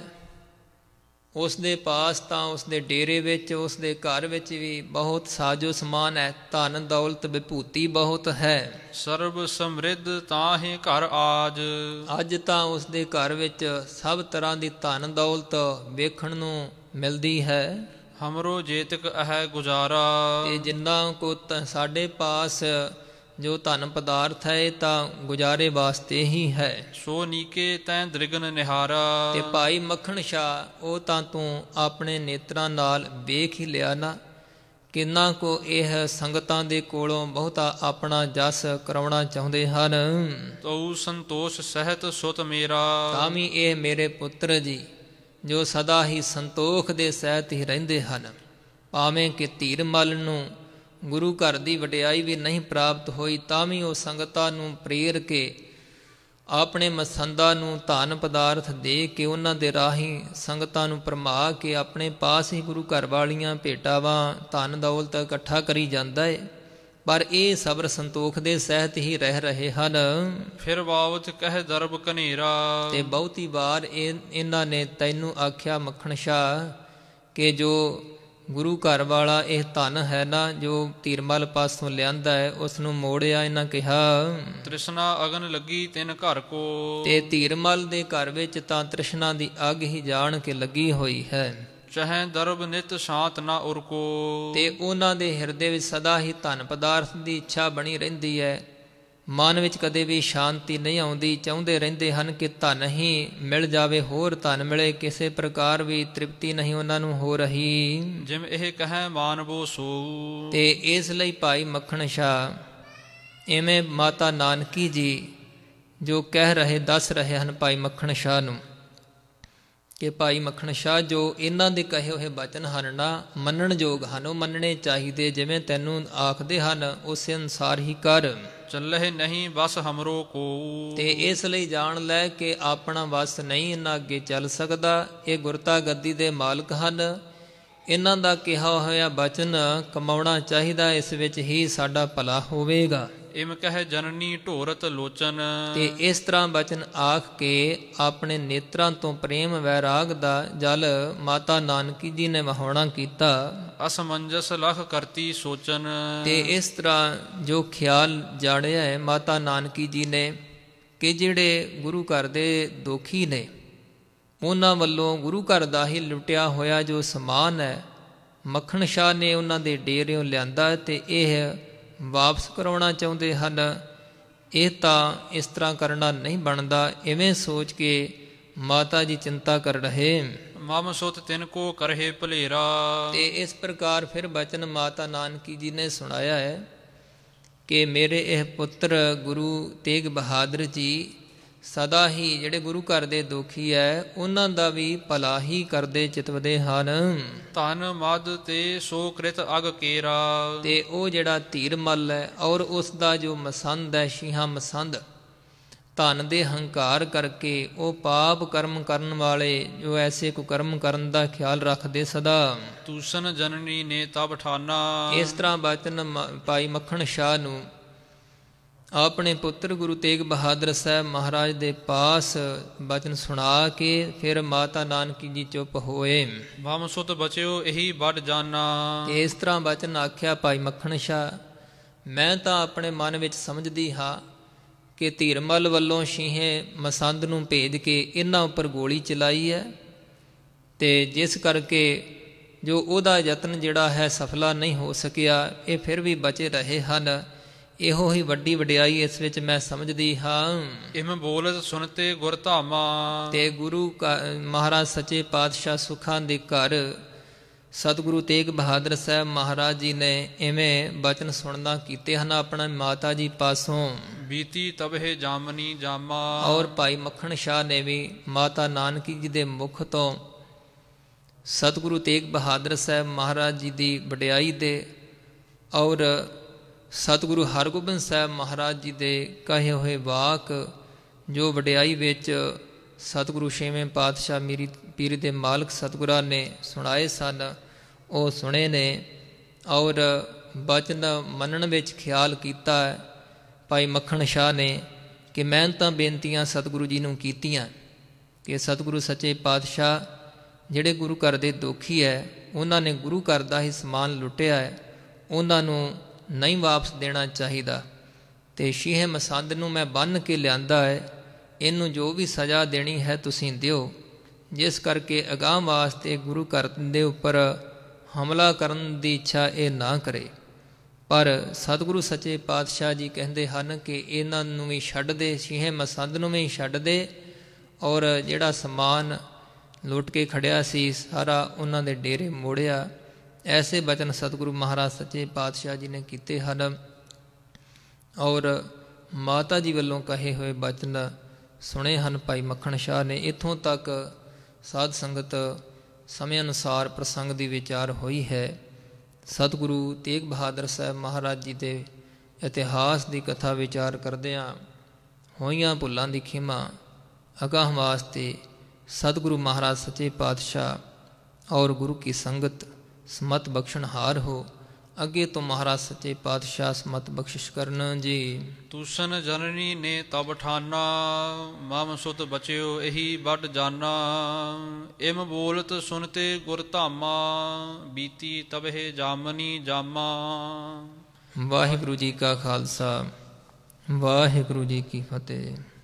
ਉਸ ਦੇ ਪਾਸ ਤਾਂ ਉਸ ਦੇ ਡੇਰੇ ਵਿੱਚ ਉਸ ਦੇ ਘਰ ਵਿੱਚ ਵੀ ਬਹੁਤ ਸਾਜੋ ਸਮਾਨ ਹੈ ਧਨ ਦੌਲਤ ਵਿਭੂਤੀ ਬਹੁਤ ਹੈ ਸਰਬ ਸਮਰਿੱਧ ਤਾਂ ਹੀ ਘਰ ਆਜ ਅੱਜ ਤਾਂ ਉਸ ਦੇ ਘਰ ਵਿੱਚ ਸਭ ਤਰ੍ਹਾਂ ਦੀ ਧਨ ਦੌਲਤ ਵੇਖਣ ਨੂੰ ਮਿਲਦੀ ਹੈ ਹਮਰੋ ਜੇਤਕ ਹੈ ਗੁਜ਼ਾਰਾ ਤੇ ਜਿੰਨਾ ਕੋ ਸਾਡੇ ਪਾਸ ਜੋ ਧਨ ਪਦਾਰਥ ਹੈ ਤਾਂ ਗੁਜ਼ਾਰੇ ਵਾਸਤੇ ਹੀ ਹੈ ਸੋ ਨੀਕੇ ਤੈ ਦ੍ਰਿਗਨ ਨਿਹਾਰਾ ਤੇ ਭਾਈ ਮੱਖਣ ਸ਼ਾ ਉਹ ਤਾਂ ਤੂੰ ਆਪਣੇ ਨੇਤਰਾਂ ਨਾਲ ਵੇਖ ਹੀ ਲਿਆ ਨਾ ਕਿੰਨਾ ਕੋ ਇਹ ਸੰਗਤਾਂ ਦੇ ਕੋਲੋਂ ਬਹੁਤਾ ਆਪਣਾ ਜਸ ਕਰਾਉਣਾ ਚਾਹੁੰਦੇ ਹਨ ਤਉ ਸੰਤੋਸ਼ ਸਹਿਤ ਸੁਤ ਮੇਰਾ ਤਾਂ ਇਹ ਮੇਰੇ ਪੁੱਤਰ ਜੀ ਜੋ ਸਦਾ ਹੀ ਸੰਤੋਖ ਦੇ ਸਹਿਤ ਹੀ ਰਹਿੰਦੇ ਹਨ ਭਾਵੇਂ ਕਿ ਧੀਰ ਮਲ ਨੂੰ ਗੁਰੂ ਘਰ ਦੀ ਵਡਿਆਈ ਵੀ ਨਹੀਂ ਪ੍ਰਾਪਤ ਹੋਈ ਤਾਂ ਵੀ ਉਹ ਸੰਗਤਾਂ ਨੂੰ ਪ੍ਰੇਰ ਕੇ ਆਪਣੇ ਮਸੰਦਾਂ ਨੂੰ ਧਨ ਪਦਾਰਥ ਦੇ ਕੇ ਉਹਨਾਂ ਦੇ ਰਾਹੀਂ ਸੰਗਤਾਂ ਨੂੰ ਪਰਮਾ ਕੇ ਆਪਣੇ ਪਾਸ ਹੀ ਗੁਰੂ ਘਰ ਵਾਲੀਆਂ ਭੇਟਾਵਾਂ ਧਨ ਦੌਲਤ ਇਕੱਠਾ ਕਰੀ ਜਾਂਦਾ ਏ ਪਰ ਇਹ ਸਬਰ ਸੰਤੋਖ ਦੇ ਸਹਿਤ ਹੀ ਰਹਿ ਰਹੇ ਹਨ ਫਿਰ ਬਾਵਤ ਕਹਿ ਦਰਬ ਕਨੇਰਾ ਤੇ ਬਹੁਤੀ ਵਾਰ ਇਹਨਾਂ ਨੇ ਤੈਨੂੰ ਆਖਿਆ ਮੱਖਣ ਸ਼ਾ ਕਿ ਜੋ ਗੁਰੂ ਘਰ ਵਾਲਾ ਇਹ ਧਨ ਹੈ ਨਾ ਜੋ ਤੀਰਮਲ ਪਾਸੋਂ ਲਿਆਂਦਾ ਹੈ ਉਸ ਨੂੰ ਮੋੜਿਆ ਇਹਨਾਂ ਕਿਹਾ ਤ੍ਰਿਸ਼ਨਾ ਅਗਨ ਲੱਗੀ ਤਿੰਨ ਘਰ ਕੋ ਤੇ ਤੀਰਮਲ ਦੇ ਘਰ ਵਿੱਚ ਤਾਂ ਤ੍ਰਿਸ਼ਨਾ ਦੀ ਅਗ ਹੀ ਜਾਣ ਕੇ ਲੱਗੀ ਹੋਈ ਹੈ ਚਹੈ ਦਰਬ ਨਿਤ ਸ਼ਾਂਤ ਨਾ ਉਰ ਕੋ ਤੇ ਉਹਨਾਂ ਦੇ ਹਿਰਦੇ ਵਿੱਚ ਸਦਾ ਹੀ ਧਨ ਪਦਾਰਥ ਦੀ ਇੱਛਾ ਬਣੀ ਰਹਿੰਦੀ ਹੈ ਮਨ ਵਿੱਚ ਕਦੇ ਵੀ ਸ਼ਾਂਤੀ ਨਹੀਂ ਆਉਂਦੀ ਚਾਹੁੰਦੇ ਰਹਿੰਦੇ ਹਨ ਕਿ ਧਨ ਹੀ ਮਿਲ ਜਾਵੇ ਹੋਰ ਧਨ ਮਿਲੇ ਕਿਸੇ ਪ੍ਰਕਾਰ ਵੀ ਤ੍ਰਿਪਤੀ ਨਹੀਂ ਉਹਨਾਂ ਨੂੰ ਹੋ ਰਹੀ ਜਿਵੇਂ ਇਹ ਕਹੈ ਮਾਨਵੋ ਸੋ ਤੇ ਇਸ ਲਈ ਭਾਈ ਮੱਖਣ ਸ਼ਾ ਐਵੇਂ ਮਾਤਾ ਨਾਨਕੀ ਜੀ ਜੋ ਕਹਿ ਰਹੇ ਦੱਸ ਰਹੇ ਹਨ ਭਾਈ ਮੱਖਣ ਸ਼ਾ ਨੂੰ ਕਿ ਭਾਈ ਮੱਖਣ ਸ਼ਾਹ ਜੋ ਇਹਨਾਂ ਦੇ ਕਹੇ ਹੋਏ ਬਚਨ ਹਨ ਨਾ ਮੰਨਣ ਯੋਗ ਹਨ ਉਹ ਮੰਨਣੇ ਚਾਹੀਦੇ ਜਿਵੇਂ ਤੈਨੂੰ ਆਖਦੇ ਹਨ ਉਸੇ ਅਨਸਾਰ ਹੀ ਕਰ ਚੱਲਹਿ ਨਹੀਂ ਬਸ ਹਮਰੋ ਕੋ ਤੇ ਇਸ ਲਈ ਜਾਣ ਲੈ ਕਿ ਆਪਣਾ ਵਸ ਨਹੀਂ ਇਹਨਾਂ ਅੱਗੇ ਚੱਲ ਸਕਦਾ ਇਹ ਗੁਰਤਾ ਗੱਦੀ ਦੇ ਮਾਲਕ ਹਨ ਇਹਨਾਂ ਦਾ ਕਿਹਾ ਹੋਇਆ ਬਚਨ ਕਮਾਉਣਾ ਚਾਹੀਦਾ ਇਸ ਵਿੱਚ ਹੀ ਸਾਡਾ ਭਲਾ ਹੋਵੇਗਾ ਇਮ ਕਹੈ ਜਨਨੀ ਢੋਰਤ ਲੋਚਨ ਤੇ ਇਸ ਤਰ੍ਹਾਂ ਬਚਨ ਆਖ ਕੇ ਆਪਣੇ ਨੇਤਰਾਂ ਤੋਂ ਪ੍ਰੇਮ ਵੈਰਾਗ ਦਾ ਜਲ ਮਾਤਾ ਨਾਨਕੀ ਜੀ ਨੇ ਵਹਾਉਣਾ ਕੀਤਾ ਅਸਮੰਜਸ ਲਖ ਕਰਤੀ ਸੋਚਨ ਤੇ ਇਸ ਤਰ੍ਹਾਂ ਜੋ ਖਿਆਲ ਜਾਣਿਆ ਹੈ ਮਾਤਾ ਨਾਨਕੀ ਜੀ ਨੇ ਕਿ ਜਿਹੜੇ ਗੁਰੂ ਘਰ ਦੇ ਦੋਖੀ ਨੇ ਉਹਨਾਂ ਵੱਲੋਂ ਗੁਰੂ ਘਰ ਦਾ ਹੀ ਲੁੱਟਿਆ ਹੋਇਆ ਜੋ ਸਮਾਨ ਹੈ ਮੱਖਣ ਸ਼ਾਹ ਨੇ ਉਹਨਾਂ ਦੇ ਡੇਰਿਓਂ ਲਿਆਂਦਾ ਤੇ ਇਹ ਵਾਪਸ ਕਰਾਉਣਾ ਚਾਹੁੰਦੇ ਹਨ ਇਹ ਤਾਂ ਇਸ ਤਰ੍ਹਾਂ ਕਰਨਾ ਨਹੀਂ ਬਣਦਾ ਐਵੇਂ ਸੋਚ ਕੇ ਮਾਤਾ ਜੀ ਚਿੰਤਾ ਕਰ ਰਹੇ ਮਮ ਸੁਤ ਤਿਨ ਕੋ ਕਰਹਿ ਭਲੇਰਾ ਤੇ ਇਸ ਪ੍ਰਕਾਰ ਫਿਰ ਬਚਨ ਮਾਤਾ ਨਾਨਕੀ ਜੀ ਨੇ ਸੁਣਾਇਆ ਹੈ ਕਿ ਮੇਰੇ ਇਹ ਪੁੱਤਰ ਗੁਰੂ ਤੇਗ ਬਹਾਦਰ ਜੀ ਸਦਾ ਹੀ ਜਿਹੜੇ ਗੁਰੂ ਘਰ ਦੇ ਦੁਖੀ ਐ ਉਹਨਾਂ ਦਾ ਵੀ ਭਲਾ ਹੀ ਕਰਦੇ ਚਿਤਵਦੇ ਹਨ ਤਨ ਮਦ ਤੇ ਸੋ ਕ੍ਰਿਤ ਅਗ ਕੇਰਾ ਤੇ ਉਹ ਜਿਹੜਾ ਧੀਰ ਮਲ ਐ ਔਰ ਉਸ ਦਾ ਜੋ ਮਸੰਦ ਐ ਸ਼ੀਹਾ ਮਸੰਦ ਤਨ ਦੇ ਹੰਕਾਰ ਕਰਕੇ ਉਹ ਪਾਪ ਕਰਮ ਕਰਨ ਵਾਲੇ ਜੋ ਐਸੇ ਕੁਕਰਮ ਕਰਨ ਦਾ ਖਿਆਲ ਰੱਖਦੇ ਸਦਾ ਤੂਸਨ ਜਨਨੀ ਨੇ ਤਬ ਠਾਨਾ ਇਸ ਤਰ੍ਹਾਂ ਬਚਨ ਪਾਈ ਮੱਖਣ ਸ਼ਾਹ ਨੂੰ ਆਪਣੇ ਪੁੱਤਰ ਗੁਰੂ ਤੇਗ ਬਹਾਦਰ ਸਾਹਿਬ ਮਹਾਰਾਜ ਦੇ ਪਾਸ ਬਚਨ ਸੁਣਾ ਕੇ ਫਿਰ ਮਾਤਾ ਨਾਨਕੀ ਜੀ ਚੁੱਪ ਹੋਏ ਵਮ ਸੁਤ ਬਚਿਓ ਇਹੀ ਵੱਡ ਜਾਨਾ ਇਸ ਤਰ੍ਹਾਂ ਬਚਨ ਆਖਿਆ ਭਾਈ ਮੱਖਣ ਸ਼ਾ ਮੈਂ ਤਾਂ ਆਪਣੇ ਮਨ ਵਿੱਚ ਸਮਝਦੀ ਹਾਂ ਕਿ ਧੀਰਮਲ ਵੱਲੋਂ ਸ਼ੀਹੇ ਮਸੰਦ ਨੂੰ ਭੇਜ ਕੇ ਇਹਨਾਂ ਉੱਪਰ ਗੋਲੀ ਚਲਾਈ ਹੈ ਤੇ ਜਿਸ ਕਰਕੇ ਜੋ ਉਹਦਾ ਯਤਨ ਜਿਹੜਾ ਹੈ ਸਫਲਾ ਨਹੀਂ ਹੋ ਸਕਿਆ ਇਹ ਫਿਰ ਵੀ ਬਚੇ ਰਹੇ ਹਨ ਇਹੋ ਹੀ ਵੱਡੀ ਵਡਿਆਈ ਇਸ ਵਿੱਚ ਮੈਂ ਸਮਝਦੀ ਹਾਂ ਇਮ ਬੋਲਤ ਤੇ ਗੁਰ ਧਾਮਾ ਤੇ ਗੁਰੂ ਮਹਾਰਾਜ ਸੱਚੇ ਪਾਤਸ਼ਾਹ ਸੁਖਾਂ ਦੇ ਘਰ ਸਤਿਗੁਰੂ ਤੇਗ ਬਹਾਦਰ ਸਾਹਿਬ ਮਹਾਰਾਜ ਜੀ ਨੇ ਐਵੇਂ ਬਚਨ ਸੁਣਨਾ ਕੀਤੇ ਹਨ ਆਪਣਾ ਮਾਤਾ ਜੀ ਪਾਸੋਂ ਬੀਤੀ ਤਬਹਿ ਜਾਮਨੀ ਜਾਮਾ ਔਰ ਭਾਈ ਮੱਖਣ ਸ਼ਾਹ ਨੇ ਵੀ ਮਾਤਾ ਨਾਨਕੀ ਜੀ ਦੇ ਮੁਖ ਤੋਂ ਸਤਿਗੁਰੂ ਤੇਗ ਬਹਾਦਰ ਸਾਹਿਬ ਮਹਾਰਾਜ ਜੀ ਦੀ ਵਡਿਆਈ ਦੇ ਔਰ ਸਤਿਗੁਰੂ ਹਰਗੋਬਿੰਦ ਸਾਹਿਬ ਮਹਾਰਾਜ ਜੀ ਦੇ ਕਹੇ ਹੋਏ ਬਾਕ ਜੋ ਵਡਿਆਈ ਵਿੱਚ ਸਤਿਗੁਰੂ ਛੇਵੇਂ ਪਾਤਸ਼ਾਹ ਮੀਰੀ ਪੀਰ ਦੇ ਮਾਲਕ ਸਤਿਗੁਰਾਂ ਨੇ ਸੁਣਾਏ ਸਨ ਉਹ ਸੁਣੇ ਨੇ ਔਰ ਬਚਨ ਮੰਨਣ ਵਿੱਚ ਖਿਆਲ ਕੀਤਾ ਭਾਈ ਮੱਖਣ ਸ਼ਾਹ ਨੇ ਕਿ ਮੈਂ ਤਾਂ ਬੇਨਤੀਆਂ ਸਤਿਗੁਰੂ ਜੀ ਨੂੰ ਕੀਤੀਆਂ ਕਿ ਸਤਿਗੁਰੂ ਸੱਚੇ ਪਾਤਸ਼ਾਹ ਜਿਹੜੇ ਗੁਰੂ ਘਰ ਦੇ ਦੁਖੀ ਹੈ ਉਹਨਾਂ ਨੇ ਗੁਰੂ ਘਰ ਦਾ ਹੀ ਸਮਾਨ ਲੁੱਟਿਆ ਹੈ ਉਹਨਾਂ ਨੂੰ ਨਹੀਂ ਵਾਪਸ ਦੇਣਾ ਚਾਹੀਦਾ ਤੇ ਸ਼ੀਹ ਮਸੰਦ ਨੂੰ ਮੈਂ ਬੰਨ ਕੇ ਲਿਆਂਦਾ ਹੈ ਇਹਨੂੰ ਜੋ ਵੀ ਸਜ਼ਾ ਦੇਣੀ ਹੈ ਤੁਸੀਂ ਦਿਓ ਜਿਸ ਕਰਕੇ ਅਗਾਹ ਵਾਸਤੇ ਗੁਰੂ ਘਰ ਦੇ ਉੱਪਰ ਹਮਲਾ ਕਰਨ ਦੀ ਇੱਛਾ ਇਹ ਨਾ ਕਰੇ ਪਰ ਸਤਿਗੁਰੂ ਸੱਚੇ ਪਾਤਸ਼ਾਹ ਜੀ ਕਹਿੰਦੇ ਹਨ ਕਿ ਇਹਨਾਂ ਨੂੰ ਵੀ ਛੱਡ ਦੇ ਸ਼ੀਹ ਮਸੰਦ ਨੂੰ ਵੀ ਛੱਡ ਦੇ ਔਰ ਜਿਹੜਾ ਸਮਾਨ ਲੁੱਟ ਕੇ ਖੜਿਆ ਸੀ ਸਾਰਾ ਉਹਨਾਂ ਦੇ ਡੇਰੇ ਮੋੜਿਆ ਐਸੇ ਬਚਨ ਸਤਿਗੁਰੂ ਮਹਾਰਾਜ ਸੱਚੇ ਪਾਤਸ਼ਾਹ ਜੀ ਨੇ ਕੀਤੇ ਹਨ ਔਰ ਮਾਤਾ ਜੀ ਵੱਲੋਂ ਕਹੇ ਹੋਏ ਬਚਨ ਸੁਣੇ ਹਨ ਭਾਈ ਮੱਖਣ ਸ਼ਾਹ ਨੇ ਇਥੋਂ ਤੱਕ ਸਾਧ ਸੰਗਤ ਸਮੇਂ ਅਨੁਸਾਰ ਪ੍ਰਸੰਗ ਦੀ ਵਿਚਾਰ ਹੋਈ ਹੈ ਸਤਿਗੁਰੂ ਤੇਗ ਬਹਾਦਰ ਸਾਹਿਬ ਮਹਾਰਾਜ ਜੀ ਦੇ ਇਤਿਹਾਸ ਦੀ ਕਥਾ ਵਿਚਾਰ ਕਰਦਿਆਂ ਹੋਈਆਂ ਭੁੱਲਾਂ ਦੀ ਖਿਮਾ ਅਗਾਹ ਵਾਸਤੇ ਸਤਿਗੁਰੂ ਮਹਾਰਾਜ ਸੱਚੇ ਪਾਤਸ਼ਾਹ ਔਰ ਗੁਰੂ ਕੀ ਸੰਗਤ ਸਮਤ ਬਖਸ਼ਣ ਹਾਰ ਹੋ ਅੱਗੇ ਤੋਂ ਮਹਾਰਾਜ ਸੱਚੇ ਪਾਤਸ਼ਾਹ ਸਮਤ ਬਖਸ਼ਿਸ਼ ਕਰਨ ਜੀ ਤੂਸਨ ਜਨਨੀ ਨੇ ਤਬ ਠਾਨਾ ਮਮ ਸੁਤ ਬਚਿਓ ਇਹੀ ਵੱਡ ਜਾਨਾ ਇਮ ਬੋਲਤ ਸੁਨਤੇ ਗੁਰ ਧਾਮਾ ਬੀਤੀ ਤਬਹਿ ਜਾਮਨੀ ਜਾਮਾ ਵਾਹਿਗੁਰੂ ਜੀ ਕਾ ਖਾਲਸਾ ਵਾਹਿਗੁਰੂ ਜੀ ਕੀ ਫਤਿਹ